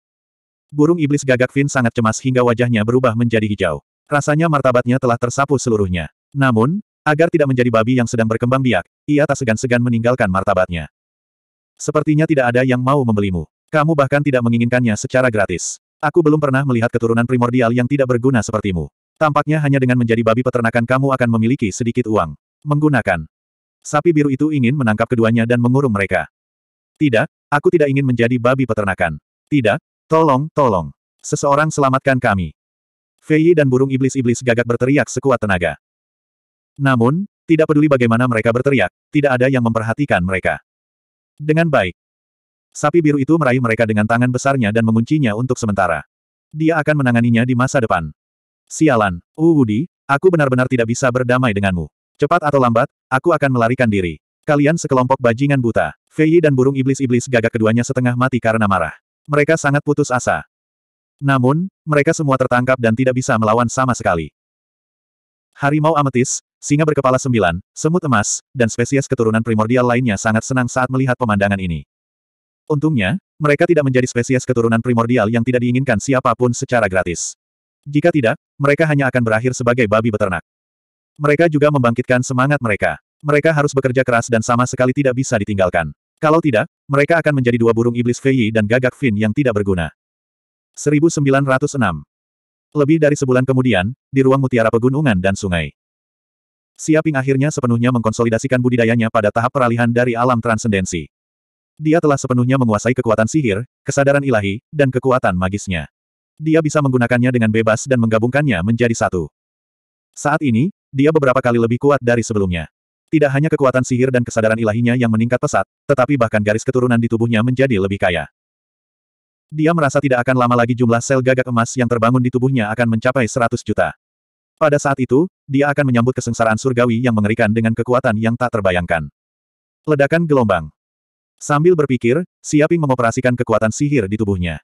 Burung iblis gagak Fin sangat cemas hingga wajahnya berubah menjadi hijau. Rasanya martabatnya telah tersapu seluruhnya. Namun, agar tidak menjadi babi yang sedang berkembang biak, ia tak segan-segan meninggalkan martabatnya. Sepertinya tidak ada yang mau membelimu. Kamu bahkan tidak menginginkannya secara gratis. Aku belum pernah melihat keturunan primordial yang tidak berguna sepertimu. Tampaknya hanya dengan menjadi babi peternakan kamu akan memiliki sedikit uang. Menggunakan sapi biru itu ingin menangkap keduanya dan mengurung mereka. Tidak, aku tidak ingin menjadi babi peternakan. Tidak, tolong, tolong. Seseorang selamatkan kami. Fei dan burung iblis-iblis gagak berteriak sekuat tenaga. Namun, tidak peduli bagaimana mereka berteriak, tidak ada yang memperhatikan mereka. Dengan baik. Sapi biru itu meraih mereka dengan tangan besarnya dan menguncinya untuk sementara. Dia akan menanganinya di masa depan. Sialan, Uwudi, uh, aku benar-benar tidak bisa berdamai denganmu. Cepat atau lambat, aku akan melarikan diri. Kalian sekelompok bajingan buta. Fei dan burung iblis-iblis gagak keduanya setengah mati karena marah. Mereka sangat putus asa. Namun, mereka semua tertangkap dan tidak bisa melawan sama sekali. Harimau ametis, singa berkepala sembilan, semut emas, dan spesies keturunan primordial lainnya sangat senang saat melihat pemandangan ini. Untungnya, mereka tidak menjadi spesies keturunan primordial yang tidak diinginkan siapapun secara gratis. Jika tidak, mereka hanya akan berakhir sebagai babi beternak. Mereka juga membangkitkan semangat mereka. Mereka harus bekerja keras dan sama sekali tidak bisa ditinggalkan. Kalau tidak, mereka akan menjadi dua burung iblis Fei dan gagak fin yang tidak berguna. 1906. Lebih dari sebulan kemudian, di ruang mutiara pegunungan dan sungai. Siaping akhirnya sepenuhnya mengkonsolidasikan budidayanya pada tahap peralihan dari alam transendensi. Dia telah sepenuhnya menguasai kekuatan sihir, kesadaran ilahi, dan kekuatan magisnya. Dia bisa menggunakannya dengan bebas dan menggabungkannya menjadi satu. Saat ini, dia beberapa kali lebih kuat dari sebelumnya. Tidak hanya kekuatan sihir dan kesadaran ilahinya yang meningkat pesat, tetapi bahkan garis keturunan di tubuhnya menjadi lebih kaya. Dia merasa tidak akan lama lagi jumlah sel gagak emas yang terbangun di tubuhnya akan mencapai 100 juta. Pada saat itu, dia akan menyambut kesengsaraan surgawi yang mengerikan dengan kekuatan yang tak terbayangkan. Ledakan gelombang. Sambil berpikir, Siaping mengoperasikan kekuatan sihir di tubuhnya.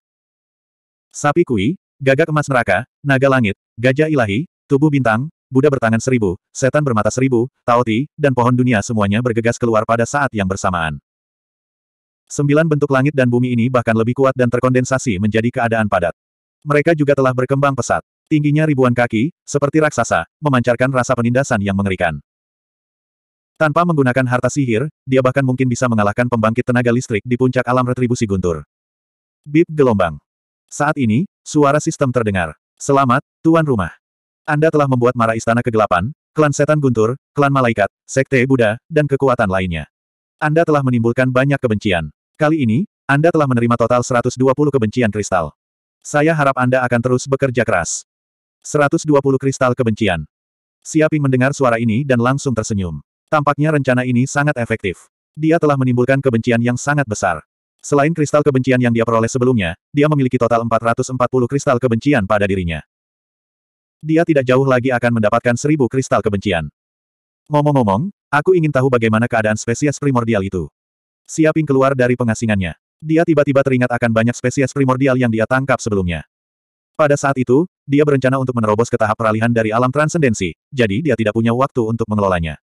Sapi kui, gagak emas neraka, naga langit, gajah ilahi, tubuh bintang, Buddha bertangan seribu, setan bermata seribu, Taoti, dan pohon dunia semuanya bergegas keluar pada saat yang bersamaan. Sembilan bentuk langit dan bumi ini bahkan lebih kuat dan terkondensasi menjadi keadaan padat. Mereka juga telah berkembang pesat. Tingginya ribuan kaki, seperti raksasa, memancarkan rasa penindasan yang mengerikan. Tanpa menggunakan harta sihir, dia bahkan mungkin bisa mengalahkan pembangkit tenaga listrik di puncak alam retribusi guntur. Bip gelombang. Saat ini, suara sistem terdengar. Selamat, Tuan Rumah. Anda telah membuat marah istana kegelapan, klan setan guntur, klan malaikat, sekte Buddha, dan kekuatan lainnya. Anda telah menimbulkan banyak kebencian. Kali ini, Anda telah menerima total 120 kebencian kristal. Saya harap Anda akan terus bekerja keras. 120 kristal kebencian. Siaping mendengar suara ini dan langsung tersenyum. Tampaknya rencana ini sangat efektif. Dia telah menimbulkan kebencian yang sangat besar. Selain kristal kebencian yang dia peroleh sebelumnya, dia memiliki total 440 kristal kebencian pada dirinya. Dia tidak jauh lagi akan mendapatkan 1000 kristal kebencian. Ngomong-ngomong, aku ingin tahu bagaimana keadaan spesies primordial itu. Siaping keluar dari pengasingannya. Dia tiba-tiba teringat akan banyak spesies primordial yang dia tangkap sebelumnya. Pada saat itu, dia berencana untuk menerobos ke tahap peralihan dari alam transendensi, jadi dia tidak punya waktu untuk mengelolanya.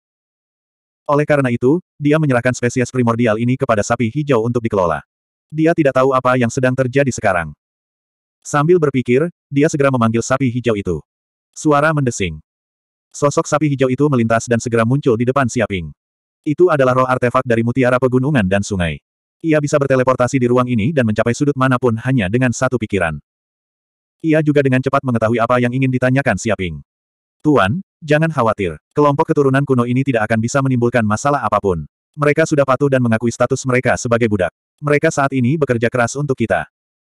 Oleh karena itu, dia menyerahkan spesies primordial ini kepada sapi hijau untuk dikelola. Dia tidak tahu apa yang sedang terjadi sekarang. Sambil berpikir, dia segera memanggil sapi hijau itu. Suara mendesing. Sosok sapi hijau itu melintas dan segera muncul di depan Siaping. Itu adalah roh artefak dari mutiara pegunungan dan sungai. Ia bisa berteleportasi di ruang ini dan mencapai sudut manapun hanya dengan satu pikiran. Ia juga dengan cepat mengetahui apa yang ingin ditanyakan Siaping. Tuan, jangan khawatir. Kelompok keturunan kuno ini tidak akan bisa menimbulkan masalah apapun. Mereka sudah patuh dan mengakui status mereka sebagai budak. Mereka saat ini bekerja keras untuk kita.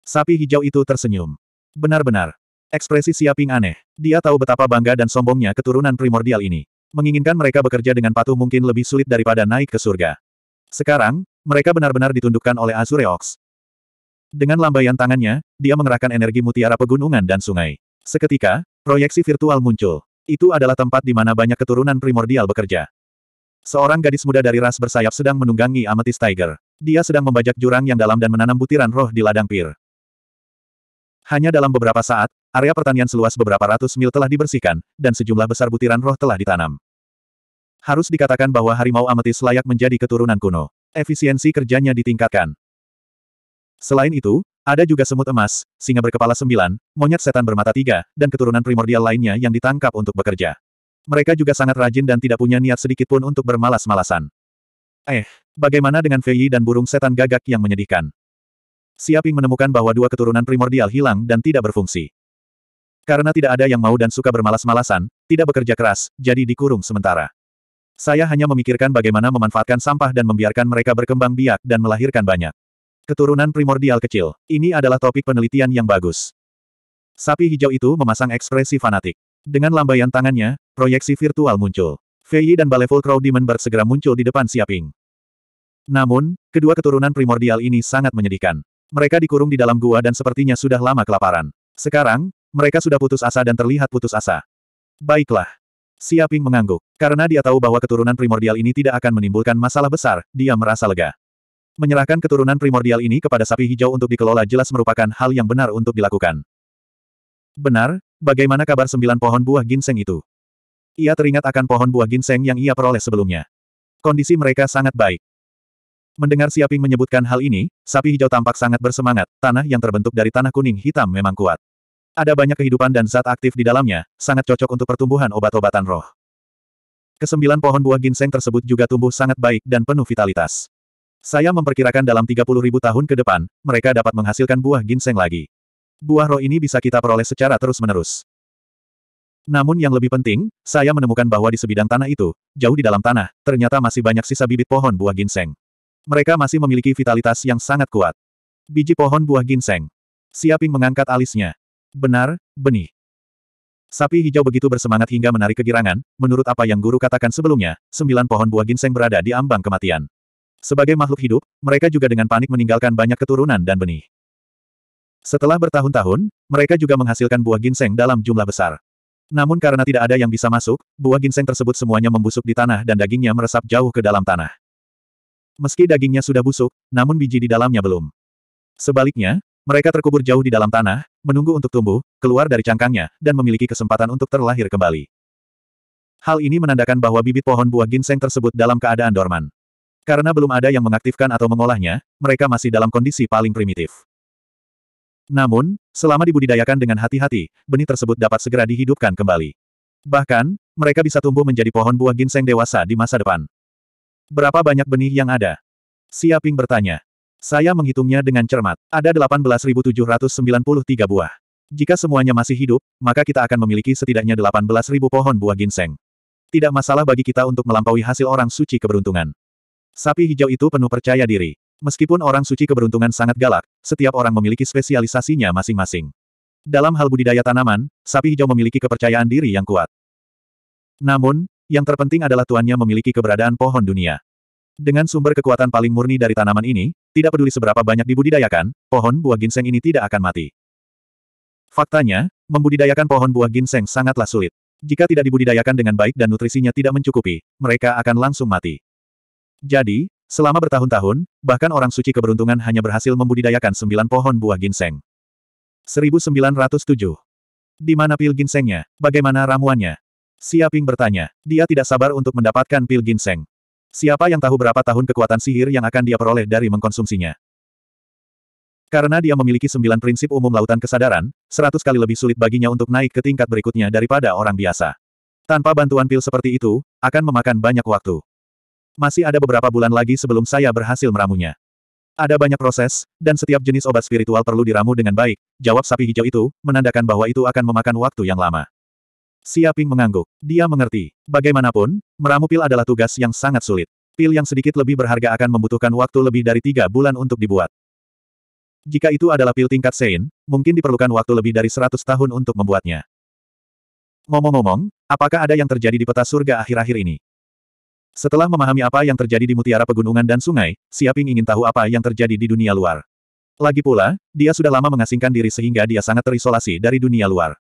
Sapi hijau itu tersenyum. Benar-benar. Ekspresi Siaping aneh. Dia tahu betapa bangga dan sombongnya keturunan primordial ini. Menginginkan mereka bekerja dengan patuh mungkin lebih sulit daripada naik ke surga. Sekarang, mereka benar-benar ditundukkan oleh Azureox. Dengan lambaian tangannya, dia mengerahkan energi mutiara pegunungan dan sungai. Seketika, proyeksi virtual muncul. Itu adalah tempat di mana banyak keturunan primordial bekerja. Seorang gadis muda dari ras bersayap sedang menunggangi Amethyst Tiger. Dia sedang membajak jurang yang dalam dan menanam butiran roh di ladang pir. Hanya dalam beberapa saat, Area pertanian seluas beberapa ratus mil telah dibersihkan, dan sejumlah besar butiran roh telah ditanam. Harus dikatakan bahwa harimau ametis layak menjadi keturunan kuno. Efisiensi kerjanya ditingkatkan. Selain itu, ada juga semut emas, singa berkepala sembilan, monyet setan bermata tiga, dan keturunan primordial lainnya yang ditangkap untuk bekerja. Mereka juga sangat rajin dan tidak punya niat sedikit pun untuk bermalas-malasan. Eh, bagaimana dengan Fei dan burung setan gagak yang menyedihkan? Siaping menemukan bahwa dua keturunan primordial hilang dan tidak berfungsi. Karena tidak ada yang mau dan suka bermalas-malasan, tidak bekerja keras, jadi dikurung sementara. Saya hanya memikirkan bagaimana memanfaatkan sampah dan membiarkan mereka berkembang biak dan melahirkan banyak. Keturunan primordial kecil, ini adalah topik penelitian yang bagus. Sapi hijau itu memasang ekspresi fanatik. Dengan lambaian tangannya, proyeksi virtual muncul. Fei dan Baleful Crow Demon Bird segera muncul di depan Siaping. Namun, kedua keturunan primordial ini sangat menyedihkan. Mereka dikurung di dalam gua dan sepertinya sudah lama kelaparan. Sekarang, mereka sudah putus asa dan terlihat putus asa. Baiklah. Siaping mengangguk. Karena dia tahu bahwa keturunan primordial ini tidak akan menimbulkan masalah besar, dia merasa lega. Menyerahkan keturunan primordial ini kepada sapi hijau untuk dikelola jelas merupakan hal yang benar untuk dilakukan. Benar, bagaimana kabar sembilan pohon buah ginseng itu? Ia teringat akan pohon buah ginseng yang ia peroleh sebelumnya. Kondisi mereka sangat baik. Mendengar Siaping menyebutkan hal ini, sapi hijau tampak sangat bersemangat, tanah yang terbentuk dari tanah kuning hitam memang kuat. Ada banyak kehidupan dan zat aktif di dalamnya, sangat cocok untuk pertumbuhan obat-obatan roh. Kesembilan pohon buah ginseng tersebut juga tumbuh sangat baik dan penuh vitalitas. Saya memperkirakan dalam 30 ribu tahun ke depan, mereka dapat menghasilkan buah ginseng lagi. Buah roh ini bisa kita peroleh secara terus-menerus. Namun yang lebih penting, saya menemukan bahwa di sebidang tanah itu, jauh di dalam tanah, ternyata masih banyak sisa bibit pohon buah ginseng. Mereka masih memiliki vitalitas yang sangat kuat. Biji pohon buah ginseng. Siaping mengangkat alisnya. Benar, benih. Sapi hijau begitu bersemangat hingga menarik kegirangan, menurut apa yang guru katakan sebelumnya, sembilan pohon buah ginseng berada di ambang kematian. Sebagai makhluk hidup, mereka juga dengan panik meninggalkan banyak keturunan dan benih. Setelah bertahun-tahun, mereka juga menghasilkan buah ginseng dalam jumlah besar. Namun karena tidak ada yang bisa masuk, buah ginseng tersebut semuanya membusuk di tanah dan dagingnya meresap jauh ke dalam tanah. Meski dagingnya sudah busuk, namun biji di dalamnya belum. Sebaliknya, mereka terkubur jauh di dalam tanah, menunggu untuk tumbuh, keluar dari cangkangnya, dan memiliki kesempatan untuk terlahir kembali. Hal ini menandakan bahwa bibit pohon buah ginseng tersebut dalam keadaan dorman. Karena belum ada yang mengaktifkan atau mengolahnya, mereka masih dalam kondisi paling primitif. Namun, selama dibudidayakan dengan hati-hati, benih tersebut dapat segera dihidupkan kembali. Bahkan, mereka bisa tumbuh menjadi pohon buah ginseng dewasa di masa depan. Berapa banyak benih yang ada? Siaping bertanya. Saya menghitungnya dengan cermat. Ada 18.793 buah. Jika semuanya masih hidup, maka kita akan memiliki setidaknya 18.000 pohon buah ginseng. Tidak masalah bagi kita untuk melampaui hasil orang suci keberuntungan. Sapi hijau itu penuh percaya diri. Meskipun orang suci keberuntungan sangat galak, setiap orang memiliki spesialisasinya masing-masing. Dalam hal budidaya tanaman, sapi hijau memiliki kepercayaan diri yang kuat. Namun, yang terpenting adalah tuannya memiliki keberadaan pohon dunia. Dengan sumber kekuatan paling murni dari tanaman ini, tidak peduli seberapa banyak dibudidayakan, pohon buah ginseng ini tidak akan mati. Faktanya, membudidayakan pohon buah ginseng sangatlah sulit. Jika tidak dibudidayakan dengan baik dan nutrisinya tidak mencukupi, mereka akan langsung mati. Jadi, selama bertahun-tahun, bahkan orang suci keberuntungan hanya berhasil membudidayakan sembilan pohon buah ginseng. 1907. Di mana pil ginsengnya? Bagaimana ramuannya? Siaping bertanya. Dia tidak sabar untuk mendapatkan pil ginseng. Siapa yang tahu berapa tahun kekuatan sihir yang akan dia peroleh dari mengkonsumsinya? Karena dia memiliki sembilan prinsip umum lautan kesadaran, seratus kali lebih sulit baginya untuk naik ke tingkat berikutnya daripada orang biasa. Tanpa bantuan pil seperti itu, akan memakan banyak waktu. Masih ada beberapa bulan lagi sebelum saya berhasil meramunya. Ada banyak proses, dan setiap jenis obat spiritual perlu diramu dengan baik. Jawab sapi hijau itu, menandakan bahwa itu akan memakan waktu yang lama. Siaping mengangguk. Dia mengerti. Bagaimanapun, meramu pil adalah tugas yang sangat sulit. Pil yang sedikit lebih berharga akan membutuhkan waktu lebih dari tiga bulan untuk dibuat. Jika itu adalah pil tingkat Sein, mungkin diperlukan waktu lebih dari seratus tahun untuk membuatnya. Ngomong-ngomong, apakah ada yang terjadi di peta surga akhir-akhir ini? Setelah memahami apa yang terjadi di mutiara pegunungan dan sungai, Siaping ingin tahu apa yang terjadi di dunia luar. Lagi pula, dia sudah lama mengasingkan diri sehingga dia sangat terisolasi dari dunia luar.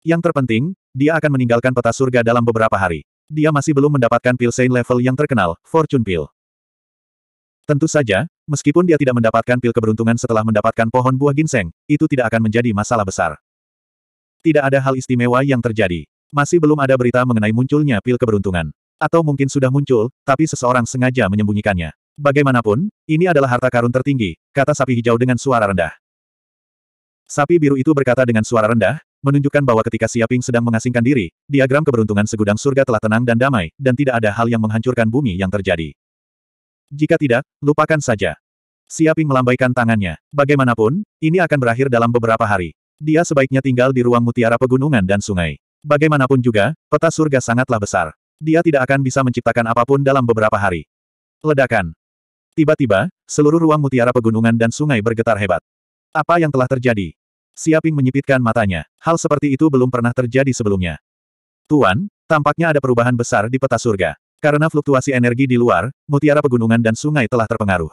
Yang terpenting, dia akan meninggalkan peta surga dalam beberapa hari. Dia masih belum mendapatkan pil Saint level yang terkenal, Fortune Pill. Tentu saja, meskipun dia tidak mendapatkan pil keberuntungan setelah mendapatkan pohon buah ginseng, itu tidak akan menjadi masalah besar. Tidak ada hal istimewa yang terjadi. Masih belum ada berita mengenai munculnya pil keberuntungan. Atau mungkin sudah muncul, tapi seseorang sengaja menyembunyikannya. Bagaimanapun, ini adalah harta karun tertinggi, kata sapi hijau dengan suara rendah. Sapi biru itu berkata dengan suara rendah, menunjukkan bahwa ketika Siaping sedang mengasingkan diri, diagram keberuntungan segudang surga telah tenang dan damai, dan tidak ada hal yang menghancurkan bumi yang terjadi. Jika tidak, lupakan saja. Siaping melambaikan tangannya. Bagaimanapun, ini akan berakhir dalam beberapa hari. Dia sebaiknya tinggal di ruang mutiara pegunungan dan sungai. Bagaimanapun juga, peta surga sangatlah besar. Dia tidak akan bisa menciptakan apapun dalam beberapa hari. Ledakan. Tiba-tiba, seluruh ruang mutiara pegunungan dan sungai bergetar hebat. Apa yang telah terjadi? Siaping menyipitkan matanya. Hal seperti itu belum pernah terjadi sebelumnya. Tuan, tampaknya ada perubahan besar di peta surga. Karena fluktuasi energi di luar, mutiara pegunungan dan sungai telah terpengaruh.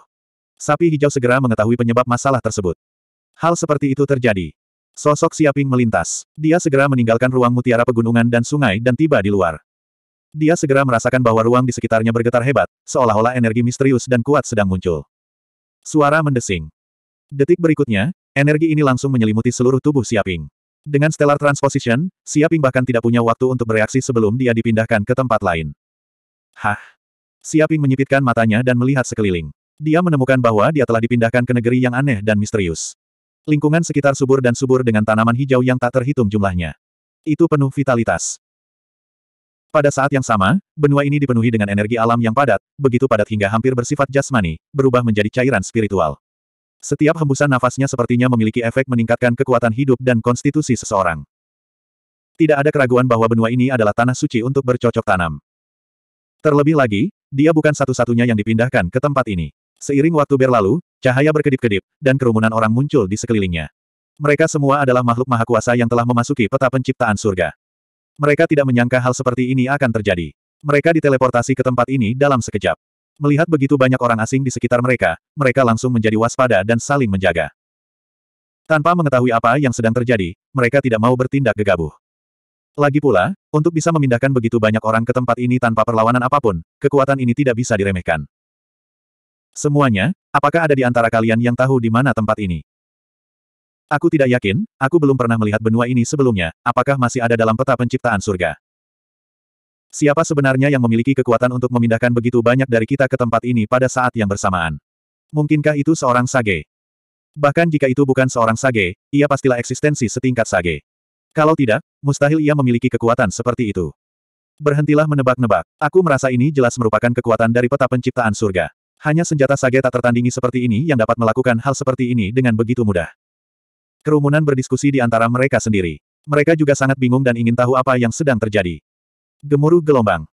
Sapi hijau segera mengetahui penyebab masalah tersebut. Hal seperti itu terjadi. Sosok Siaping melintas. Dia segera meninggalkan ruang mutiara pegunungan dan sungai dan tiba di luar. Dia segera merasakan bahwa ruang di sekitarnya bergetar hebat, seolah-olah energi misterius dan kuat sedang muncul. Suara mendesing. Detik berikutnya, energi ini langsung menyelimuti seluruh tubuh Siaping. Dengan stellar transposition, Siaping bahkan tidak punya waktu untuk bereaksi sebelum dia dipindahkan ke tempat lain. Hah? Siaping menyipitkan matanya dan melihat sekeliling. Dia menemukan bahwa dia telah dipindahkan ke negeri yang aneh dan misterius. Lingkungan sekitar subur dan subur dengan tanaman hijau yang tak terhitung jumlahnya. Itu penuh vitalitas. Pada saat yang sama, benua ini dipenuhi dengan energi alam yang padat, begitu padat hingga hampir bersifat jasmani, berubah menjadi cairan spiritual. Setiap hembusan nafasnya sepertinya memiliki efek meningkatkan kekuatan hidup dan konstitusi seseorang. Tidak ada keraguan bahwa benua ini adalah tanah suci untuk bercocok tanam. Terlebih lagi, dia bukan satu-satunya yang dipindahkan ke tempat ini. Seiring waktu berlalu, cahaya berkedip-kedip, dan kerumunan orang muncul di sekelilingnya. Mereka semua adalah makhluk maha kuasa yang telah memasuki peta penciptaan surga. Mereka tidak menyangka hal seperti ini akan terjadi. Mereka diteleportasi ke tempat ini dalam sekejap. Melihat begitu banyak orang asing di sekitar mereka, mereka langsung menjadi waspada dan saling menjaga. Tanpa mengetahui apa yang sedang terjadi, mereka tidak mau bertindak gegabah. Lagi pula, untuk bisa memindahkan begitu banyak orang ke tempat ini tanpa perlawanan apapun, kekuatan ini tidak bisa diremehkan. Semuanya, apakah ada di antara kalian yang tahu di mana tempat ini? Aku tidak yakin, aku belum pernah melihat benua ini sebelumnya, apakah masih ada dalam peta penciptaan surga? Siapa sebenarnya yang memiliki kekuatan untuk memindahkan begitu banyak dari kita ke tempat ini pada saat yang bersamaan? Mungkinkah itu seorang sage? Bahkan jika itu bukan seorang sage, ia pastilah eksistensi setingkat sage. Kalau tidak, mustahil ia memiliki kekuatan seperti itu. Berhentilah menebak-nebak. Aku merasa ini jelas merupakan kekuatan dari peta penciptaan surga. Hanya senjata sage tak tertandingi seperti ini yang dapat melakukan hal seperti ini dengan begitu mudah. Kerumunan berdiskusi di antara mereka sendiri. Mereka juga sangat bingung dan ingin tahu apa yang sedang terjadi. Gemuruh gelombang.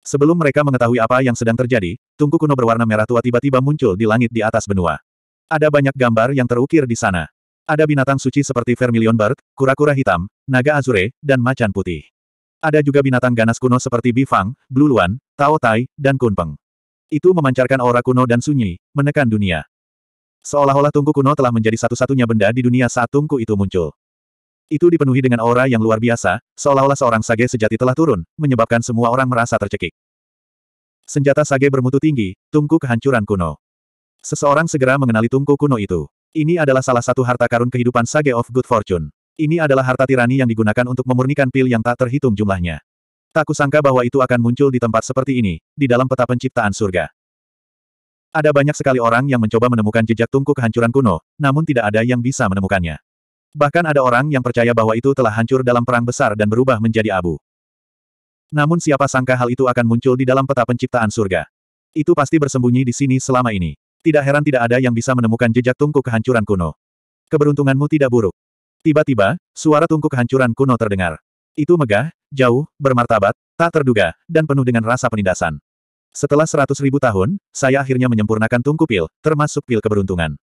Sebelum mereka mengetahui apa yang sedang terjadi, tungku kuno berwarna merah tua tiba-tiba muncul di langit di atas benua. Ada banyak gambar yang terukir di sana. Ada binatang suci seperti vermilion bird, kura-kura hitam, naga azure, dan macan putih. Ada juga binatang ganas kuno seperti bifang, bluluan, tao tai, dan kunpeng. Itu memancarkan aura kuno dan sunyi, menekan dunia. Seolah-olah tungku kuno telah menjadi satu-satunya benda di dunia saat tungku itu muncul. Itu dipenuhi dengan aura yang luar biasa, seolah-olah seorang sage sejati telah turun, menyebabkan semua orang merasa tercekik. Senjata sage bermutu tinggi, tungku kehancuran kuno. Seseorang segera mengenali tungku kuno itu. Ini adalah salah satu harta karun kehidupan sage of good fortune. Ini adalah harta tirani yang digunakan untuk memurnikan pil yang tak terhitung jumlahnya. Tak kusangka bahwa itu akan muncul di tempat seperti ini, di dalam peta penciptaan surga. Ada banyak sekali orang yang mencoba menemukan jejak tungku kehancuran kuno, namun tidak ada yang bisa menemukannya. Bahkan ada orang yang percaya bahwa itu telah hancur dalam perang besar dan berubah menjadi abu. Namun siapa sangka hal itu akan muncul di dalam peta penciptaan surga. Itu pasti bersembunyi di sini selama ini. Tidak heran tidak ada yang bisa menemukan jejak tungku kehancuran kuno. Keberuntunganmu tidak buruk. Tiba-tiba, suara tungku kehancuran kuno terdengar. Itu megah, jauh, bermartabat, tak terduga, dan penuh dengan rasa penindasan. Setelah seratus ribu tahun, saya akhirnya menyempurnakan tungku pil, termasuk pil keberuntungan.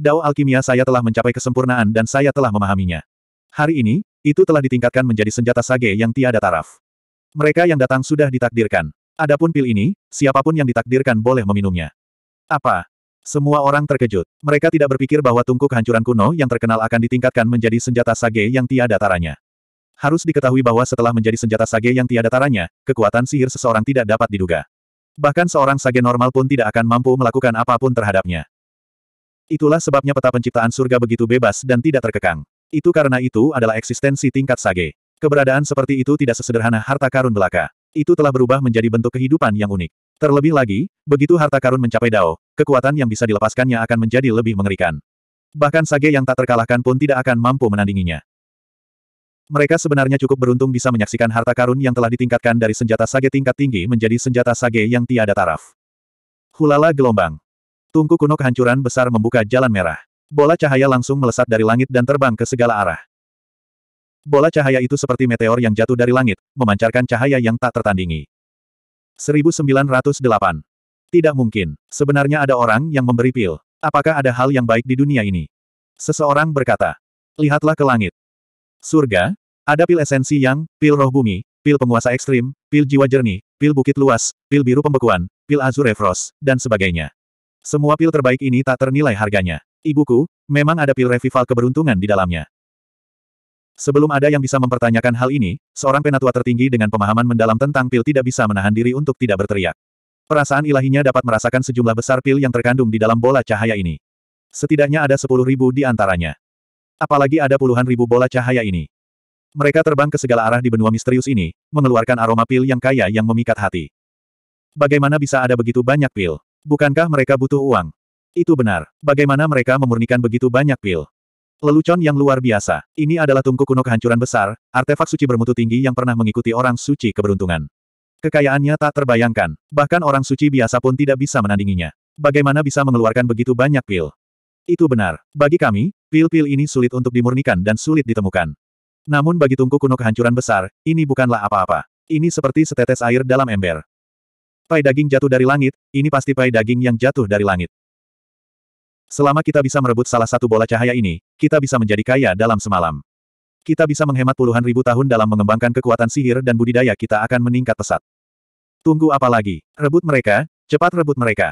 Dao alkimia saya telah mencapai kesempurnaan dan saya telah memahaminya. Hari ini, itu telah ditingkatkan menjadi senjata sage yang tiada taraf. Mereka yang datang sudah ditakdirkan. Adapun pil ini, siapapun yang ditakdirkan boleh meminumnya. Apa? Semua orang terkejut. Mereka tidak berpikir bahwa tungku kehancuran kuno yang terkenal akan ditingkatkan menjadi senjata sage yang tiada taranya. Harus diketahui bahwa setelah menjadi senjata sage yang tiada taranya, kekuatan sihir seseorang tidak dapat diduga. Bahkan seorang sage normal pun tidak akan mampu melakukan apapun terhadapnya. Itulah sebabnya peta penciptaan surga begitu bebas dan tidak terkekang. Itu karena itu adalah eksistensi tingkat sage. Keberadaan seperti itu tidak sesederhana harta karun belaka. Itu telah berubah menjadi bentuk kehidupan yang unik. Terlebih lagi, begitu harta karun mencapai dao, kekuatan yang bisa dilepaskannya akan menjadi lebih mengerikan. Bahkan sage yang tak terkalahkan pun tidak akan mampu menandinginya. Mereka sebenarnya cukup beruntung bisa menyaksikan harta karun yang telah ditingkatkan dari senjata sage tingkat tinggi menjadi senjata sage yang tiada taraf. Hulala gelombang. Tungku kuno kehancuran besar membuka jalan merah. Bola cahaya langsung melesat dari langit dan terbang ke segala arah. Bola cahaya itu seperti meteor yang jatuh dari langit, memancarkan cahaya yang tak tertandingi. 1908. Tidak mungkin. Sebenarnya ada orang yang memberi pil. Apakah ada hal yang baik di dunia ini? Seseorang berkata. Lihatlah ke langit. Surga, ada pil esensi yang, pil roh bumi, pil penguasa ekstrim, pil jiwa jernih, pil bukit luas, pil biru pembekuan, pil azure frost, dan sebagainya. Semua pil terbaik ini tak ternilai harganya. Ibuku, memang ada pil revival keberuntungan di dalamnya. Sebelum ada yang bisa mempertanyakan hal ini, seorang penatua tertinggi dengan pemahaman mendalam tentang pil tidak bisa menahan diri untuk tidak berteriak. Perasaan ilahinya dapat merasakan sejumlah besar pil yang terkandung di dalam bola cahaya ini. Setidaknya ada sepuluh ribu di antaranya. Apalagi ada puluhan ribu bola cahaya ini. Mereka terbang ke segala arah di benua misterius ini, mengeluarkan aroma pil yang kaya yang memikat hati. Bagaimana bisa ada begitu banyak pil? Bukankah mereka butuh uang? Itu benar. Bagaimana mereka memurnikan begitu banyak pil? Lelucon yang luar biasa. Ini adalah tungku kuno kehancuran besar, artefak suci bermutu tinggi yang pernah mengikuti orang suci keberuntungan. Kekayaannya tak terbayangkan. Bahkan orang suci biasa pun tidak bisa menandinginya. Bagaimana bisa mengeluarkan begitu banyak pil? Itu benar. Bagi kami, pil-pil ini sulit untuk dimurnikan dan sulit ditemukan. Namun bagi tungku kuno kehancuran besar, ini bukanlah apa-apa. Ini seperti setetes air dalam ember. Pai daging jatuh dari langit, ini pasti pai daging yang jatuh dari langit. Selama kita bisa merebut salah satu bola cahaya ini, kita bisa menjadi kaya dalam semalam. Kita bisa menghemat puluhan ribu tahun dalam mengembangkan kekuatan sihir dan budidaya kita akan meningkat pesat. Tunggu apa lagi? Rebut mereka, cepat rebut mereka.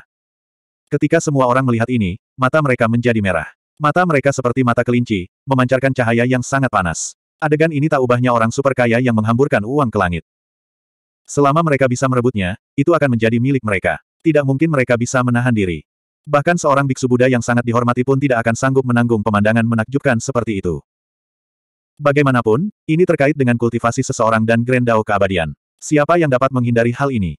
Ketika semua orang melihat ini, mata mereka menjadi merah. Mata mereka seperti mata kelinci, memancarkan cahaya yang sangat panas. Adegan ini tak ubahnya orang super kaya yang menghamburkan uang ke langit. Selama mereka bisa merebutnya, itu akan menjadi milik mereka. Tidak mungkin mereka bisa menahan diri. Bahkan seorang biksu Buddha yang sangat dihormati pun tidak akan sanggup menanggung pemandangan menakjubkan seperti itu. Bagaimanapun, ini terkait dengan kultivasi seseorang dan grendao keabadian. Siapa yang dapat menghindari hal ini?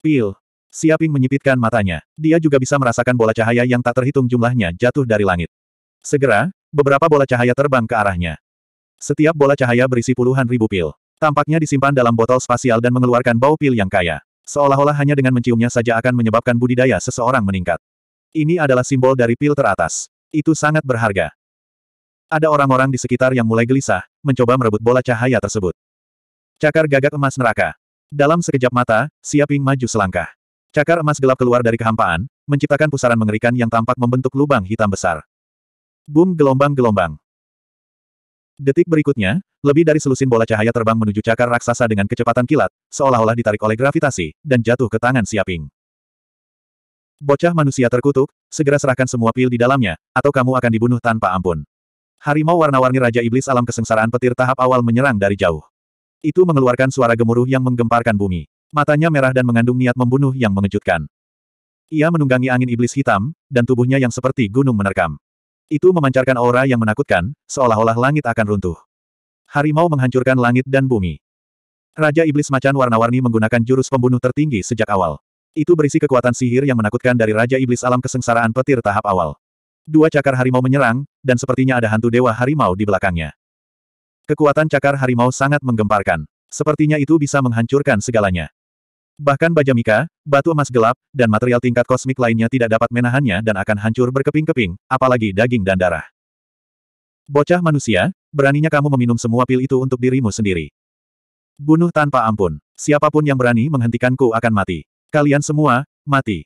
Pil. Siaping menyipitkan matanya. Dia juga bisa merasakan bola cahaya yang tak terhitung jumlahnya jatuh dari langit. Segera, beberapa bola cahaya terbang ke arahnya. Setiap bola cahaya berisi puluhan ribu pil. Tampaknya disimpan dalam botol spasial dan mengeluarkan bau pil yang kaya. Seolah-olah hanya dengan menciumnya saja akan menyebabkan budidaya seseorang meningkat. Ini adalah simbol dari pil teratas. Itu sangat berharga. Ada orang-orang di sekitar yang mulai gelisah, mencoba merebut bola cahaya tersebut. Cakar gagak emas neraka. Dalam sekejap mata, Siaping maju selangkah. Cakar emas gelap keluar dari kehampaan, menciptakan pusaran mengerikan yang tampak membentuk lubang hitam besar. Boom gelombang-gelombang. Detik berikutnya, lebih dari selusin bola cahaya terbang menuju cakar raksasa dengan kecepatan kilat, seolah-olah ditarik oleh gravitasi, dan jatuh ke tangan Siaping. Bocah manusia terkutuk, segera serahkan semua pil di dalamnya, atau kamu akan dibunuh tanpa ampun. Harimau warna-warni Raja Iblis alam kesengsaraan petir tahap awal menyerang dari jauh. Itu mengeluarkan suara gemuruh yang menggemparkan bumi. Matanya merah dan mengandung niat membunuh yang mengejutkan. Ia menunggangi angin iblis hitam, dan tubuhnya yang seperti gunung menerkam. Itu memancarkan aura yang menakutkan, seolah-olah langit akan runtuh. Harimau menghancurkan langit dan bumi. Raja Iblis Macan warna-warni menggunakan jurus pembunuh tertinggi sejak awal. Itu berisi kekuatan sihir yang menakutkan dari Raja Iblis Alam Kesengsaraan Petir tahap awal. Dua cakar harimau menyerang, dan sepertinya ada hantu dewa harimau di belakangnya. Kekuatan cakar harimau sangat menggemparkan. Sepertinya itu bisa menghancurkan segalanya. Bahkan baja mika, batu emas gelap, dan material tingkat kosmik lainnya tidak dapat menahannya dan akan hancur berkeping-keping, apalagi daging dan darah. Bocah manusia, beraninya kamu meminum semua pil itu untuk dirimu sendiri. Bunuh tanpa ampun. Siapapun yang berani menghentikanku akan mati. Kalian semua, mati.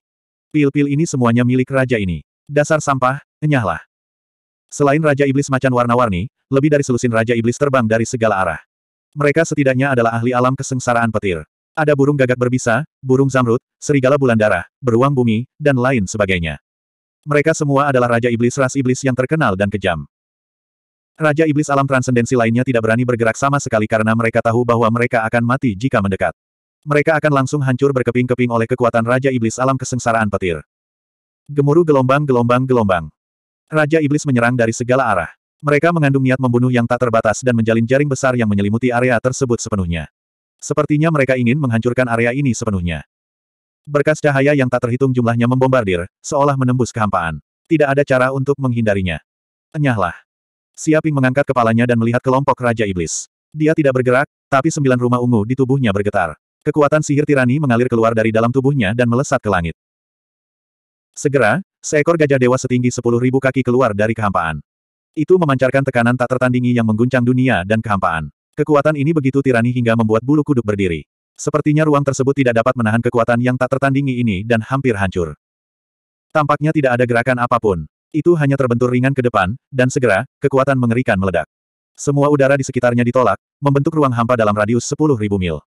Pil-pil ini semuanya milik raja ini. Dasar sampah, enyahlah. Selain Raja Iblis Macan Warna-Warni, lebih dari selusin Raja Iblis terbang dari segala arah. Mereka setidaknya adalah ahli alam kesengsaraan petir. Ada burung gagak berbisa, burung zamrud, serigala bulan darah, beruang bumi, dan lain sebagainya. Mereka semua adalah Raja Iblis ras Iblis yang terkenal dan kejam. Raja Iblis alam transendensi lainnya tidak berani bergerak sama sekali karena mereka tahu bahwa mereka akan mati jika mendekat. Mereka akan langsung hancur berkeping-keping oleh kekuatan Raja Iblis alam kesengsaraan petir. Gemuruh gelombang-gelombang gelombang. Raja Iblis menyerang dari segala arah. Mereka mengandung niat membunuh yang tak terbatas dan menjalin jaring besar yang menyelimuti area tersebut sepenuhnya. Sepertinya mereka ingin menghancurkan area ini sepenuhnya. Berkas cahaya yang tak terhitung jumlahnya membombardir, seolah menembus kehampaan. Tidak ada cara untuk menghindarinya. Enyahlah. Siaping mengangkat kepalanya dan melihat kelompok Raja Iblis. Dia tidak bergerak, tapi sembilan rumah ungu di tubuhnya bergetar. Kekuatan sihir tirani mengalir keluar dari dalam tubuhnya dan melesat ke langit. Segera, seekor gajah dewa setinggi sepuluh ribu kaki keluar dari kehampaan. Itu memancarkan tekanan tak tertandingi yang mengguncang dunia dan kehampaan. Kekuatan ini begitu tirani hingga membuat bulu kuduk berdiri. Sepertinya ruang tersebut tidak dapat menahan kekuatan yang tak tertandingi ini dan hampir hancur. Tampaknya tidak ada gerakan apapun. Itu hanya terbentur ringan ke depan, dan segera, kekuatan mengerikan meledak. Semua udara di sekitarnya ditolak, membentuk ruang hampa dalam radius ribu mil.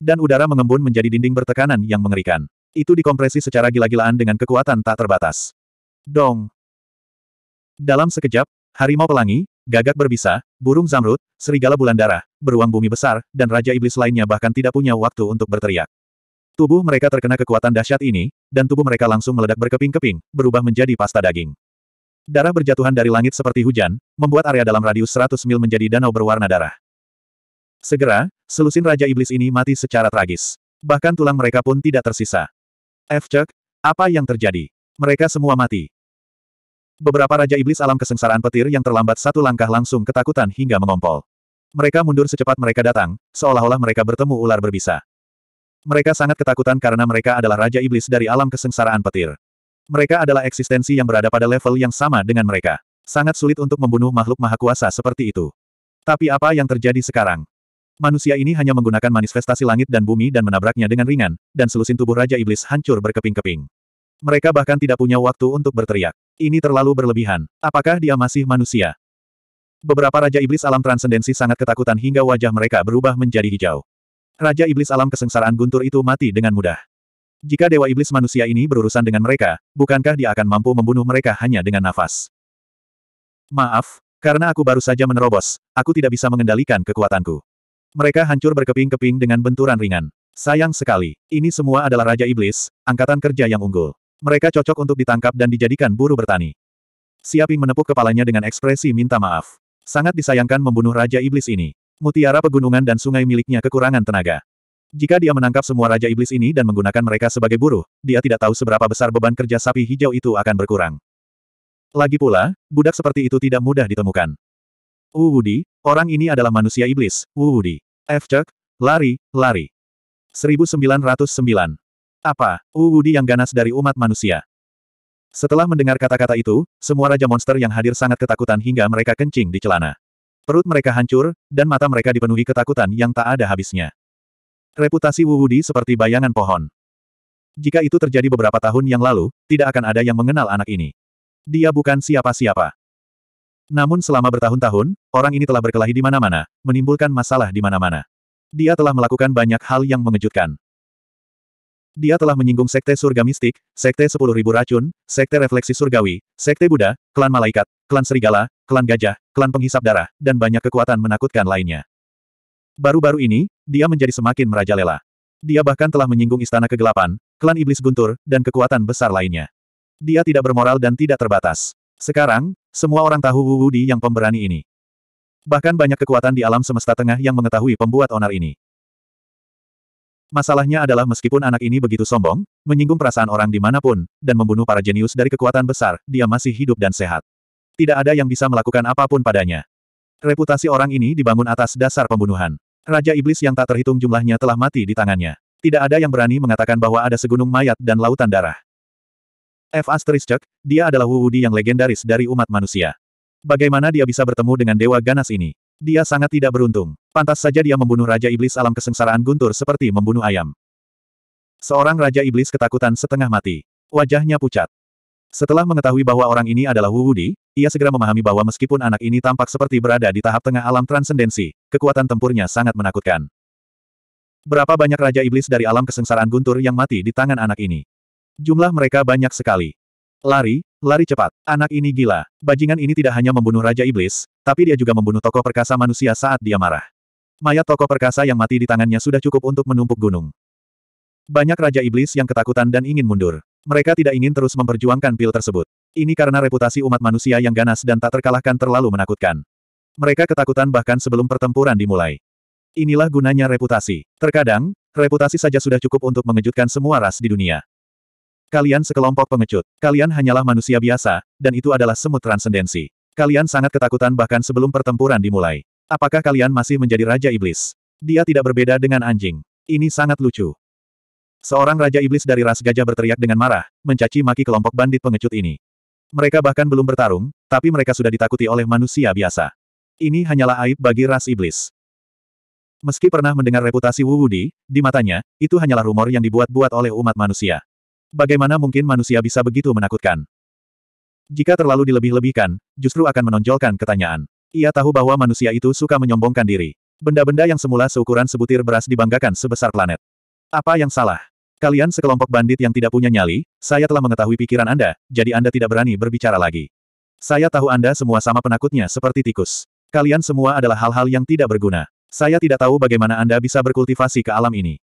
Dan udara mengembun menjadi dinding bertekanan yang mengerikan. Itu dikompresi secara gila-gilaan dengan kekuatan tak terbatas. Dong! Dalam sekejap, harimau pelangi, Gagak berbisa, burung zamrud, serigala bulan darah, beruang bumi besar, dan raja iblis lainnya bahkan tidak punya waktu untuk berteriak. Tubuh mereka terkena kekuatan dahsyat ini, dan tubuh mereka langsung meledak berkeping-keping, berubah menjadi pasta daging. Darah berjatuhan dari langit seperti hujan, membuat area dalam radius 100 mil menjadi danau berwarna darah. Segera, selusin Raja Iblis ini mati secara tragis. Bahkan tulang mereka pun tidak tersisa. F. apa yang terjadi? Mereka semua mati. Beberapa Raja Iblis alam kesengsaraan petir yang terlambat satu langkah langsung ketakutan hingga mengompol. Mereka mundur secepat mereka datang, seolah-olah mereka bertemu ular berbisa. Mereka sangat ketakutan karena mereka adalah Raja Iblis dari alam kesengsaraan petir. Mereka adalah eksistensi yang berada pada level yang sama dengan mereka. Sangat sulit untuk membunuh makhluk maha kuasa seperti itu. Tapi apa yang terjadi sekarang? Manusia ini hanya menggunakan manifestasi langit dan bumi dan menabraknya dengan ringan, dan selusin tubuh Raja Iblis hancur berkeping-keping. Mereka bahkan tidak punya waktu untuk berteriak. Ini terlalu berlebihan. Apakah dia masih manusia? Beberapa Raja Iblis Alam Transendensi sangat ketakutan hingga wajah mereka berubah menjadi hijau. Raja Iblis Alam Kesengsaraan Guntur itu mati dengan mudah. Jika Dewa Iblis manusia ini berurusan dengan mereka, bukankah dia akan mampu membunuh mereka hanya dengan nafas? Maaf, karena aku baru saja menerobos, aku tidak bisa mengendalikan kekuatanku. Mereka hancur berkeping-keping dengan benturan ringan. Sayang sekali, ini semua adalah Raja Iblis, angkatan kerja yang unggul. Mereka cocok untuk ditangkap dan dijadikan buru bertani. Siaping menepuk kepalanya dengan ekspresi minta maaf. Sangat disayangkan membunuh Raja Iblis ini. Mutiara pegunungan dan sungai miliknya kekurangan tenaga. Jika dia menangkap semua Raja Iblis ini dan menggunakan mereka sebagai buruh, dia tidak tahu seberapa besar beban kerja sapi hijau itu akan berkurang. Lagi pula, budak seperti itu tidak mudah ditemukan. Wuwudi, orang ini adalah manusia iblis, Wuwudi. F. Chuck, lari, lari. 1909 apa? Uwudi yang ganas dari umat manusia. Setelah mendengar kata-kata itu, semua raja monster yang hadir sangat ketakutan hingga mereka kencing di celana. Perut mereka hancur, dan mata mereka dipenuhi ketakutan yang tak ada habisnya. Reputasi Wuwudi seperti bayangan pohon. Jika itu terjadi beberapa tahun yang lalu, tidak akan ada yang mengenal anak ini. Dia bukan siapa-siapa. Namun selama bertahun-tahun, orang ini telah berkelahi di mana-mana, menimbulkan masalah di mana-mana. Dia telah melakukan banyak hal yang mengejutkan dia telah menyinggung Sekte Surga Mistik, Sekte Sepuluh Ribu Racun, Sekte Refleksi Surgawi, Sekte Buddha, Klan Malaikat, Klan Serigala, Klan Gajah, Klan Penghisap Darah, dan banyak kekuatan menakutkan lainnya. Baru-baru ini, dia menjadi semakin merajalela. Dia bahkan telah menyinggung Istana Kegelapan, Klan Iblis Guntur, dan kekuatan besar lainnya. Dia tidak bermoral dan tidak terbatas. Sekarang, semua orang tahu Wu Di yang pemberani ini. Bahkan banyak kekuatan di alam semesta tengah yang mengetahui pembuat onar ini. Masalahnya adalah meskipun anak ini begitu sombong, menyinggung perasaan orang dimanapun, dan membunuh para jenius dari kekuatan besar, dia masih hidup dan sehat. Tidak ada yang bisa melakukan apapun padanya. Reputasi orang ini dibangun atas dasar pembunuhan. Raja Iblis yang tak terhitung jumlahnya telah mati di tangannya. Tidak ada yang berani mengatakan bahwa ada segunung mayat dan lautan darah. F. Asteriscek, dia adalah wudi yang legendaris dari umat manusia. Bagaimana dia bisa bertemu dengan Dewa Ganas ini? Dia sangat tidak beruntung. Pantas saja dia membunuh Raja Iblis alam kesengsaraan guntur seperti membunuh ayam. Seorang Raja Iblis ketakutan setengah mati. Wajahnya pucat. Setelah mengetahui bahwa orang ini adalah Wu Wudi, ia segera memahami bahwa meskipun anak ini tampak seperti berada di tahap tengah alam transendensi, kekuatan tempurnya sangat menakutkan. Berapa banyak Raja Iblis dari alam kesengsaraan guntur yang mati di tangan anak ini? Jumlah mereka banyak sekali. Lari, lari cepat. Anak ini gila. Bajingan ini tidak hanya membunuh Raja Iblis, tapi dia juga membunuh tokoh perkasa manusia saat dia marah. Mayat tokoh perkasa yang mati di tangannya sudah cukup untuk menumpuk gunung. Banyak Raja Iblis yang ketakutan dan ingin mundur. Mereka tidak ingin terus memperjuangkan pil tersebut. Ini karena reputasi umat manusia yang ganas dan tak terkalahkan terlalu menakutkan. Mereka ketakutan bahkan sebelum pertempuran dimulai. Inilah gunanya reputasi. Terkadang, reputasi saja sudah cukup untuk mengejutkan semua ras di dunia. Kalian sekelompok pengecut. Kalian hanyalah manusia biasa, dan itu adalah semut transendensi. Kalian sangat ketakutan bahkan sebelum pertempuran dimulai. Apakah kalian masih menjadi Raja Iblis? Dia tidak berbeda dengan anjing. Ini sangat lucu. Seorang Raja Iblis dari ras gajah berteriak dengan marah, mencaci maki kelompok bandit pengecut ini. Mereka bahkan belum bertarung, tapi mereka sudah ditakuti oleh manusia biasa. Ini hanyalah aib bagi ras iblis. Meski pernah mendengar reputasi Wu Wudi, di matanya, itu hanyalah rumor yang dibuat-buat oleh umat manusia. Bagaimana mungkin manusia bisa begitu menakutkan? Jika terlalu dilebih-lebihkan, justru akan menonjolkan ketanyaan. Ia tahu bahwa manusia itu suka menyombongkan diri. Benda-benda yang semula seukuran sebutir beras dibanggakan sebesar planet. Apa yang salah? Kalian sekelompok bandit yang tidak punya nyali, saya telah mengetahui pikiran Anda, jadi Anda tidak berani berbicara lagi. Saya tahu Anda semua sama penakutnya seperti tikus. Kalian semua adalah hal-hal yang tidak berguna. Saya tidak tahu bagaimana Anda bisa berkultivasi ke alam ini.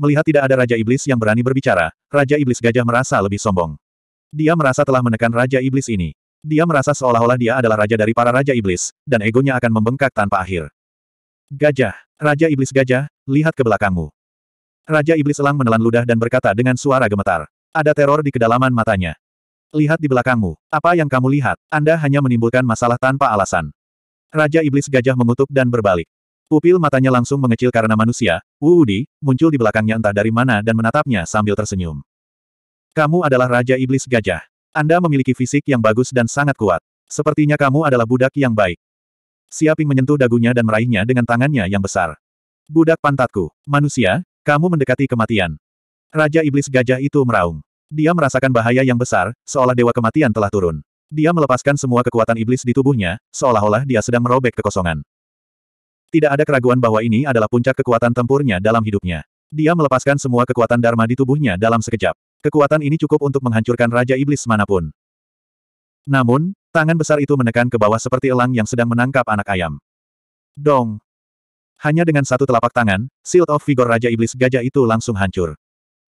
Melihat tidak ada Raja Iblis yang berani berbicara, Raja Iblis Gajah merasa lebih sombong. Dia merasa telah menekan Raja Iblis ini. Dia merasa seolah-olah dia adalah raja dari para Raja Iblis, dan egonya akan membengkak tanpa akhir. Gajah, Raja Iblis Gajah, lihat ke belakangmu. Raja Iblis Elang menelan ludah dan berkata dengan suara gemetar. Ada teror di kedalaman matanya. Lihat di belakangmu. Apa yang kamu lihat? Anda hanya menimbulkan masalah tanpa alasan. Raja Iblis Gajah mengutuk dan berbalik. Pupil matanya langsung mengecil karena manusia, Wudi, muncul di belakangnya entah dari mana dan menatapnya sambil tersenyum. Kamu adalah Raja Iblis Gajah. Anda memiliki fisik yang bagus dan sangat kuat. Sepertinya kamu adalah budak yang baik. Siaping menyentuh dagunya dan meraihnya dengan tangannya yang besar. Budak pantatku, manusia, kamu mendekati kematian. Raja Iblis Gajah itu meraung. Dia merasakan bahaya yang besar, seolah dewa kematian telah turun. Dia melepaskan semua kekuatan iblis di tubuhnya, seolah-olah dia sedang merobek kekosongan. Tidak ada keraguan bahwa ini adalah puncak kekuatan tempurnya dalam hidupnya. Dia melepaskan semua kekuatan Dharma di tubuhnya dalam sekejap. Kekuatan ini cukup untuk menghancurkan Raja Iblis manapun. Namun, tangan besar itu menekan ke bawah seperti elang yang sedang menangkap anak ayam. Dong! Hanya dengan satu telapak tangan, Shield of Vigor Raja Iblis Gajah itu langsung hancur.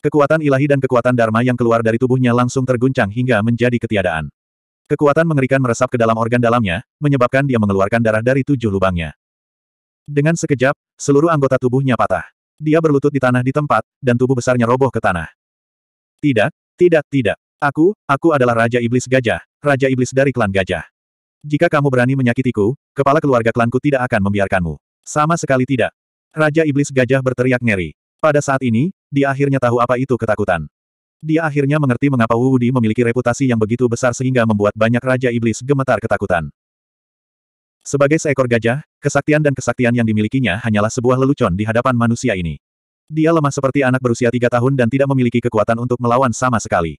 Kekuatan ilahi dan kekuatan Dharma yang keluar dari tubuhnya langsung terguncang hingga menjadi ketiadaan. Kekuatan mengerikan meresap ke dalam organ dalamnya, menyebabkan dia mengeluarkan darah dari tujuh lubangnya. Dengan sekejap, seluruh anggota tubuhnya patah. Dia berlutut di tanah di tempat, dan tubuh besarnya roboh ke tanah. Tidak, tidak, tidak. Aku, aku adalah Raja Iblis Gajah, Raja Iblis dari klan Gajah. Jika kamu berani menyakitiku, kepala keluarga klanku tidak akan membiarkanmu. Sama sekali tidak. Raja Iblis Gajah berteriak ngeri. Pada saat ini, dia akhirnya tahu apa itu ketakutan. Dia akhirnya mengerti mengapa Wu Wudi memiliki reputasi yang begitu besar sehingga membuat banyak Raja Iblis gemetar ketakutan. Sebagai seekor gajah, kesaktian dan kesaktian yang dimilikinya hanyalah sebuah lelucon di hadapan manusia ini. Dia lemah seperti anak berusia tiga tahun dan tidak memiliki kekuatan untuk melawan sama sekali.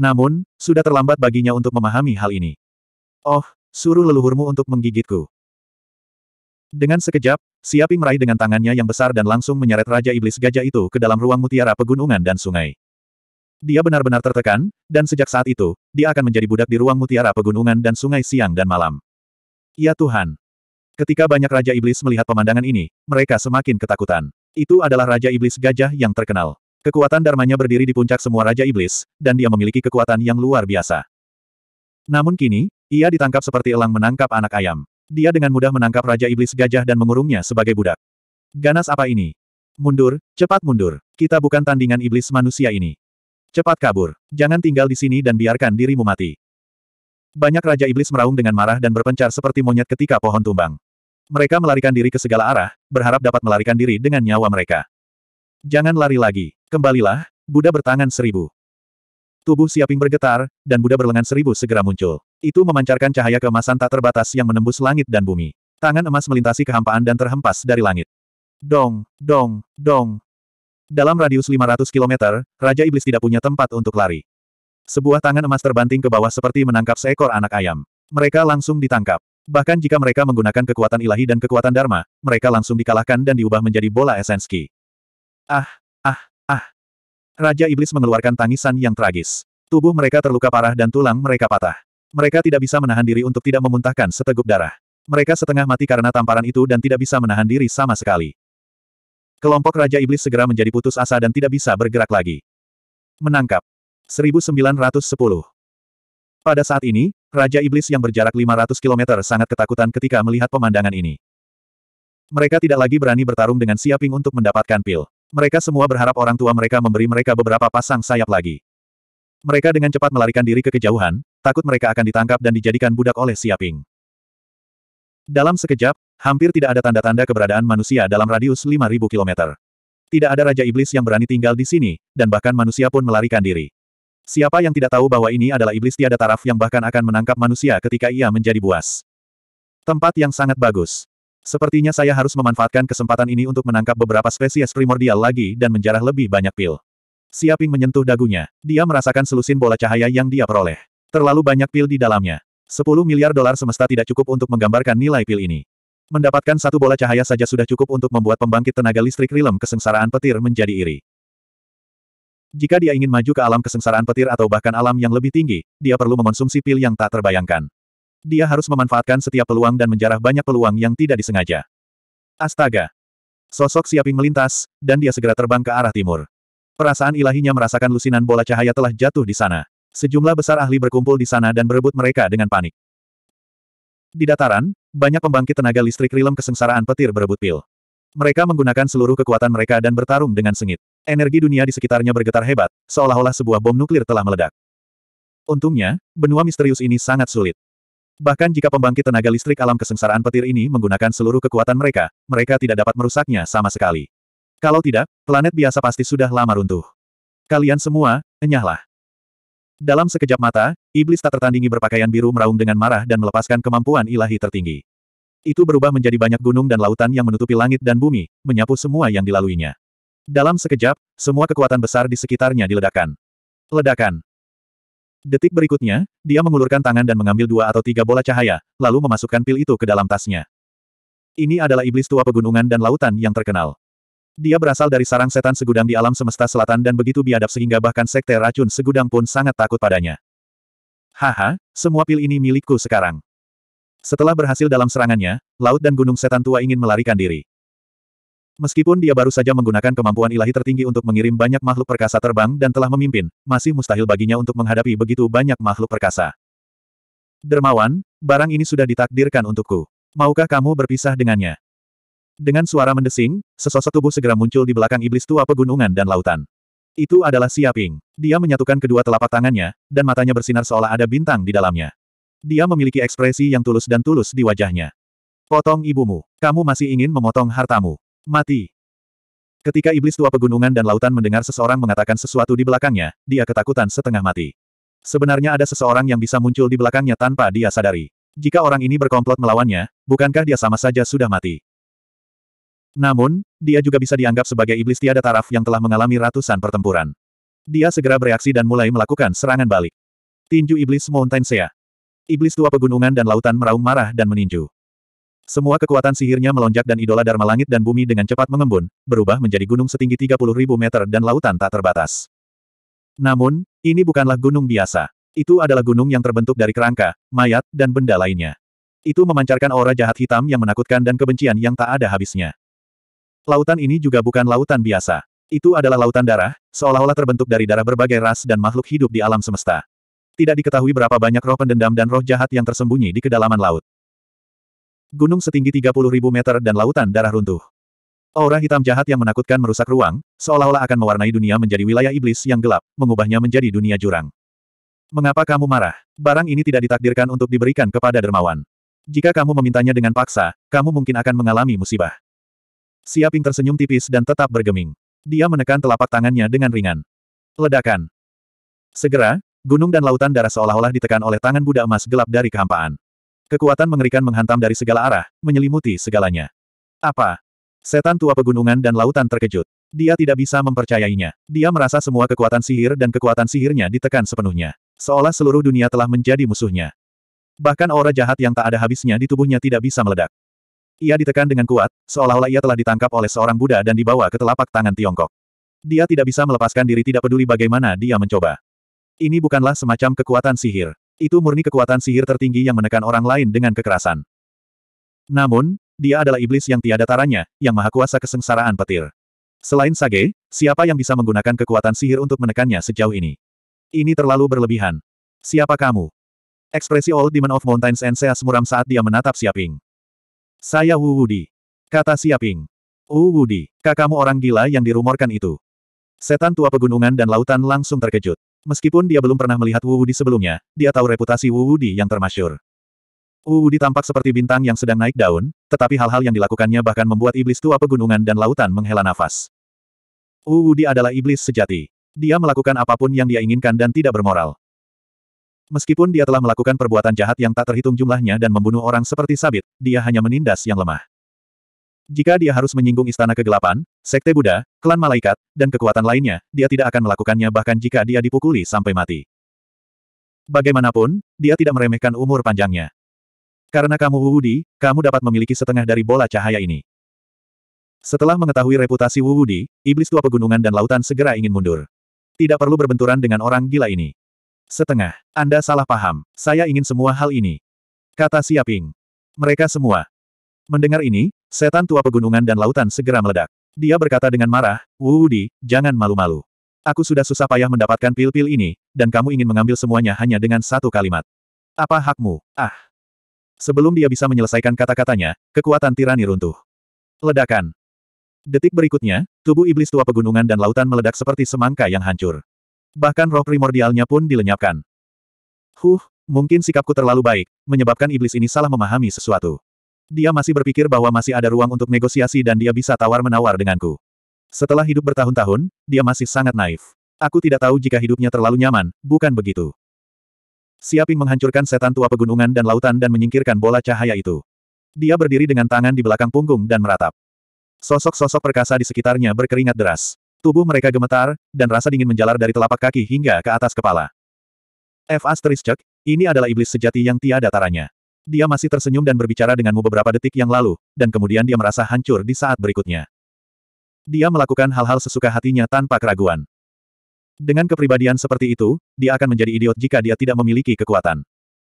Namun, sudah terlambat baginya untuk memahami hal ini. Oh, suruh leluhurmu untuk menggigitku. Dengan sekejap, Siapi meraih dengan tangannya yang besar dan langsung menyeret Raja Iblis Gajah itu ke dalam ruang mutiara pegunungan dan sungai. Dia benar-benar tertekan, dan sejak saat itu, dia akan menjadi budak di ruang mutiara pegunungan dan sungai siang dan malam. Ya Tuhan! Ketika banyak Raja Iblis melihat pemandangan ini, mereka semakin ketakutan. Itu adalah Raja Iblis Gajah yang terkenal. Kekuatan dharmanya berdiri di puncak semua Raja Iblis, dan dia memiliki kekuatan yang luar biasa. Namun kini, ia ditangkap seperti elang menangkap anak ayam. Dia dengan mudah menangkap Raja Iblis Gajah dan mengurungnya sebagai budak. Ganas apa ini? Mundur, cepat mundur. Kita bukan tandingan iblis manusia ini. Cepat kabur. Jangan tinggal di sini dan biarkan dirimu mati. Banyak Raja Iblis meraung dengan marah dan berpencar seperti monyet ketika pohon tumbang. Mereka melarikan diri ke segala arah, berharap dapat melarikan diri dengan nyawa mereka. Jangan lari lagi. Kembalilah, Buddha bertangan seribu. Tubuh Siaping bergetar, dan Buddha berlengan seribu segera muncul. Itu memancarkan cahaya keemasan tak terbatas yang menembus langit dan bumi. Tangan emas melintasi kehampaan dan terhempas dari langit. Dong, dong, dong. Dalam radius 500 km, Raja Iblis tidak punya tempat untuk lari. Sebuah tangan emas terbanting ke bawah seperti menangkap seekor anak ayam. Mereka langsung ditangkap. Bahkan jika mereka menggunakan kekuatan ilahi dan kekuatan dharma, mereka langsung dikalahkan dan diubah menjadi bola esenski. Ah, ah, ah. Raja Iblis mengeluarkan tangisan yang tragis. Tubuh mereka terluka parah dan tulang mereka patah. Mereka tidak bisa menahan diri untuk tidak memuntahkan seteguk darah. Mereka setengah mati karena tamparan itu dan tidak bisa menahan diri sama sekali. Kelompok Raja Iblis segera menjadi putus asa dan tidak bisa bergerak lagi. Menangkap. 1910. Pada saat ini, Raja Iblis yang berjarak 500 km sangat ketakutan ketika melihat pemandangan ini. Mereka tidak lagi berani bertarung dengan Siaping untuk mendapatkan pil. Mereka semua berharap orang tua mereka memberi mereka beberapa pasang sayap lagi. Mereka dengan cepat melarikan diri ke kejauhan, takut mereka akan ditangkap dan dijadikan budak oleh Siaping. Dalam sekejap, hampir tidak ada tanda-tanda keberadaan manusia dalam radius 5.000 km. Tidak ada Raja Iblis yang berani tinggal di sini, dan bahkan manusia pun melarikan diri. Siapa yang tidak tahu bahwa ini adalah iblis tiada taraf yang bahkan akan menangkap manusia ketika ia menjadi buas. Tempat yang sangat bagus. Sepertinya saya harus memanfaatkan kesempatan ini untuk menangkap beberapa spesies primordial lagi dan menjarah lebih banyak pil. Siaping menyentuh dagunya. Dia merasakan selusin bola cahaya yang dia peroleh. Terlalu banyak pil di dalamnya. 10 miliar dolar semesta tidak cukup untuk menggambarkan nilai pil ini. Mendapatkan satu bola cahaya saja sudah cukup untuk membuat pembangkit tenaga listrik rilem kesengsaraan petir menjadi iri. Jika dia ingin maju ke alam kesengsaraan petir atau bahkan alam yang lebih tinggi, dia perlu mengonsumsi pil yang tak terbayangkan. Dia harus memanfaatkan setiap peluang dan menjarah banyak peluang yang tidak disengaja. Astaga! Sosok Siaping melintas, dan dia segera terbang ke arah timur. Perasaan ilahinya merasakan lusinan bola cahaya telah jatuh di sana. Sejumlah besar ahli berkumpul di sana dan berebut mereka dengan panik. Di dataran, banyak pembangkit tenaga listrik rilem kesengsaraan petir berebut pil. Mereka menggunakan seluruh kekuatan mereka dan bertarung dengan sengit. Energi dunia di sekitarnya bergetar hebat, seolah-olah sebuah bom nuklir telah meledak. Untungnya, benua misterius ini sangat sulit. Bahkan jika pembangkit tenaga listrik alam kesengsaraan petir ini menggunakan seluruh kekuatan mereka, mereka tidak dapat merusaknya sama sekali. Kalau tidak, planet biasa pasti sudah lama runtuh. Kalian semua, enyahlah. Dalam sekejap mata, iblis tak tertandingi berpakaian biru meraung dengan marah dan melepaskan kemampuan ilahi tertinggi. Itu berubah menjadi banyak gunung dan lautan yang menutupi langit dan bumi, menyapu semua yang dilaluinya. Dalam sekejap, semua kekuatan besar di sekitarnya diledakkan. Ledakan. Detik berikutnya, dia mengulurkan tangan dan mengambil dua atau tiga bola cahaya, lalu memasukkan pil itu ke dalam tasnya. Ini adalah iblis tua pegunungan dan lautan yang terkenal. Dia berasal dari sarang setan segudang di alam semesta selatan dan begitu biadab sehingga bahkan sekte racun segudang pun sangat takut padanya. Haha, semua pil ini milikku sekarang. Setelah berhasil dalam serangannya, laut dan gunung setan tua ingin melarikan diri. Meskipun dia baru saja menggunakan kemampuan ilahi tertinggi untuk mengirim banyak makhluk perkasa terbang dan telah memimpin, masih mustahil baginya untuk menghadapi begitu banyak makhluk perkasa. Dermawan, barang ini sudah ditakdirkan untukku. Maukah kamu berpisah dengannya? Dengan suara mendesing, sesosok tubuh segera muncul di belakang iblis tua pegunungan dan lautan. Itu adalah Siaping. Dia menyatukan kedua telapak tangannya, dan matanya bersinar seolah ada bintang di dalamnya. Dia memiliki ekspresi yang tulus dan tulus di wajahnya. Potong ibumu. Kamu masih ingin memotong hartamu. Mati. Ketika iblis tua pegunungan dan lautan mendengar seseorang mengatakan sesuatu di belakangnya, dia ketakutan setengah mati. Sebenarnya ada seseorang yang bisa muncul di belakangnya tanpa dia sadari. Jika orang ini berkomplot melawannya, bukankah dia sama saja sudah mati? Namun, dia juga bisa dianggap sebagai iblis tiada taraf yang telah mengalami ratusan pertempuran. Dia segera bereaksi dan mulai melakukan serangan balik. Tinju Iblis Mountain Sea. Iblis tua pegunungan dan lautan meraung marah dan meninju. Semua kekuatan sihirnya melonjak dan idola Dharma langit dan bumi dengan cepat mengembun, berubah menjadi gunung setinggi ribu meter dan lautan tak terbatas. Namun, ini bukanlah gunung biasa. Itu adalah gunung yang terbentuk dari kerangka, mayat, dan benda lainnya. Itu memancarkan aura jahat hitam yang menakutkan dan kebencian yang tak ada habisnya. Lautan ini juga bukan lautan biasa. Itu adalah lautan darah, seolah-olah terbentuk dari darah berbagai ras dan makhluk hidup di alam semesta. Tidak diketahui berapa banyak roh pendendam dan roh jahat yang tersembunyi di kedalaman laut. Gunung setinggi 30.000 meter dan lautan darah runtuh. Aura hitam jahat yang menakutkan merusak ruang, seolah-olah akan mewarnai dunia menjadi wilayah iblis yang gelap, mengubahnya menjadi dunia jurang. Mengapa kamu marah? Barang ini tidak ditakdirkan untuk diberikan kepada dermawan. Jika kamu memintanya dengan paksa, kamu mungkin akan mengalami musibah. Siaping tersenyum tipis dan tetap bergeming. Dia menekan telapak tangannya dengan ringan. Ledakan. Segera, Gunung dan lautan darah seolah-olah ditekan oleh tangan Buddha emas gelap dari kehampaan. Kekuatan mengerikan menghantam dari segala arah, menyelimuti segalanya. Apa? Setan tua pegunungan dan lautan terkejut. Dia tidak bisa mempercayainya. Dia merasa semua kekuatan sihir dan kekuatan sihirnya ditekan sepenuhnya. Seolah seluruh dunia telah menjadi musuhnya. Bahkan aura jahat yang tak ada habisnya di tubuhnya tidak bisa meledak. Ia ditekan dengan kuat, seolah-olah ia telah ditangkap oleh seorang Buddha dan dibawa ke telapak tangan Tiongkok. Dia tidak bisa melepaskan diri tidak peduli bagaimana dia mencoba. Ini bukanlah semacam kekuatan sihir. Itu murni kekuatan sihir tertinggi yang menekan orang lain dengan kekerasan. Namun, dia adalah iblis yang tiada taranya, yang maha kuasa kesengsaraan petir. Selain Sage, siapa yang bisa menggunakan kekuatan sihir untuk menekannya sejauh ini? Ini terlalu berlebihan. Siapa kamu? Ekspresi Old Demon of Mountains and Seas muram saat dia menatap Siaping. Saya Wu Wudi. Kata Siaping. Wu Wudi, kakakmu orang gila yang dirumorkan itu. Setan tua pegunungan dan lautan langsung terkejut. Meskipun dia belum pernah melihat Wu Wudi sebelumnya, dia tahu reputasi Wu Wudi yang termasyur. Wu Wudi tampak seperti bintang yang sedang naik daun, tetapi hal-hal yang dilakukannya bahkan membuat iblis tua pegunungan dan lautan menghela nafas. Wu Wudi adalah iblis sejati. Dia melakukan apapun yang dia inginkan dan tidak bermoral. Meskipun dia telah melakukan perbuatan jahat yang tak terhitung jumlahnya dan membunuh orang seperti sabit, dia hanya menindas yang lemah. Jika dia harus menyinggung istana kegelapan, sekte Buddha, klan malaikat, dan kekuatan lainnya, dia tidak akan melakukannya bahkan jika dia dipukuli sampai mati. Bagaimanapun, dia tidak meremehkan umur panjangnya. Karena kamu Wudi, kamu dapat memiliki setengah dari bola cahaya ini. Setelah mengetahui reputasi Wudi, iblis tua pegunungan dan lautan segera ingin mundur. Tidak perlu berbenturan dengan orang gila ini. Setengah, Anda salah paham, saya ingin semua hal ini. Kata Siaping. Mereka semua, Mendengar ini, setan tua pegunungan dan lautan segera meledak. Dia berkata dengan marah, Wudi, jangan malu-malu. Aku sudah susah payah mendapatkan pil-pil ini, dan kamu ingin mengambil semuanya hanya dengan satu kalimat. Apa hakmu? Ah! Sebelum dia bisa menyelesaikan kata-katanya, kekuatan tirani runtuh. Ledakan. Detik berikutnya, tubuh iblis tua pegunungan dan lautan meledak seperti semangka yang hancur. Bahkan roh primordialnya pun dilenyapkan. Huh, mungkin sikapku terlalu baik, menyebabkan iblis ini salah memahami sesuatu. Dia masih berpikir bahwa masih ada ruang untuk negosiasi dan dia bisa tawar-menawar denganku. Setelah hidup bertahun-tahun, dia masih sangat naif. Aku tidak tahu jika hidupnya terlalu nyaman, bukan begitu. Siaping menghancurkan setan tua pegunungan dan lautan dan menyingkirkan bola cahaya itu. Dia berdiri dengan tangan di belakang punggung dan meratap. Sosok-sosok perkasa di sekitarnya berkeringat deras. Tubuh mereka gemetar, dan rasa dingin menjalar dari telapak kaki hingga ke atas kepala. F. Asterisk, ini adalah iblis sejati yang tiada taranya. Dia masih tersenyum dan berbicara denganmu beberapa detik yang lalu, dan kemudian dia merasa hancur di saat berikutnya. Dia melakukan hal-hal sesuka hatinya tanpa keraguan. Dengan kepribadian seperti itu, dia akan menjadi idiot jika dia tidak memiliki kekuatan.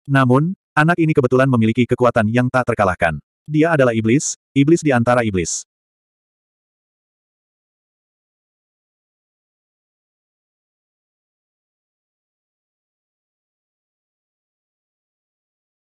Namun, anak ini kebetulan memiliki kekuatan yang tak terkalahkan. Dia adalah iblis, iblis di antara iblis.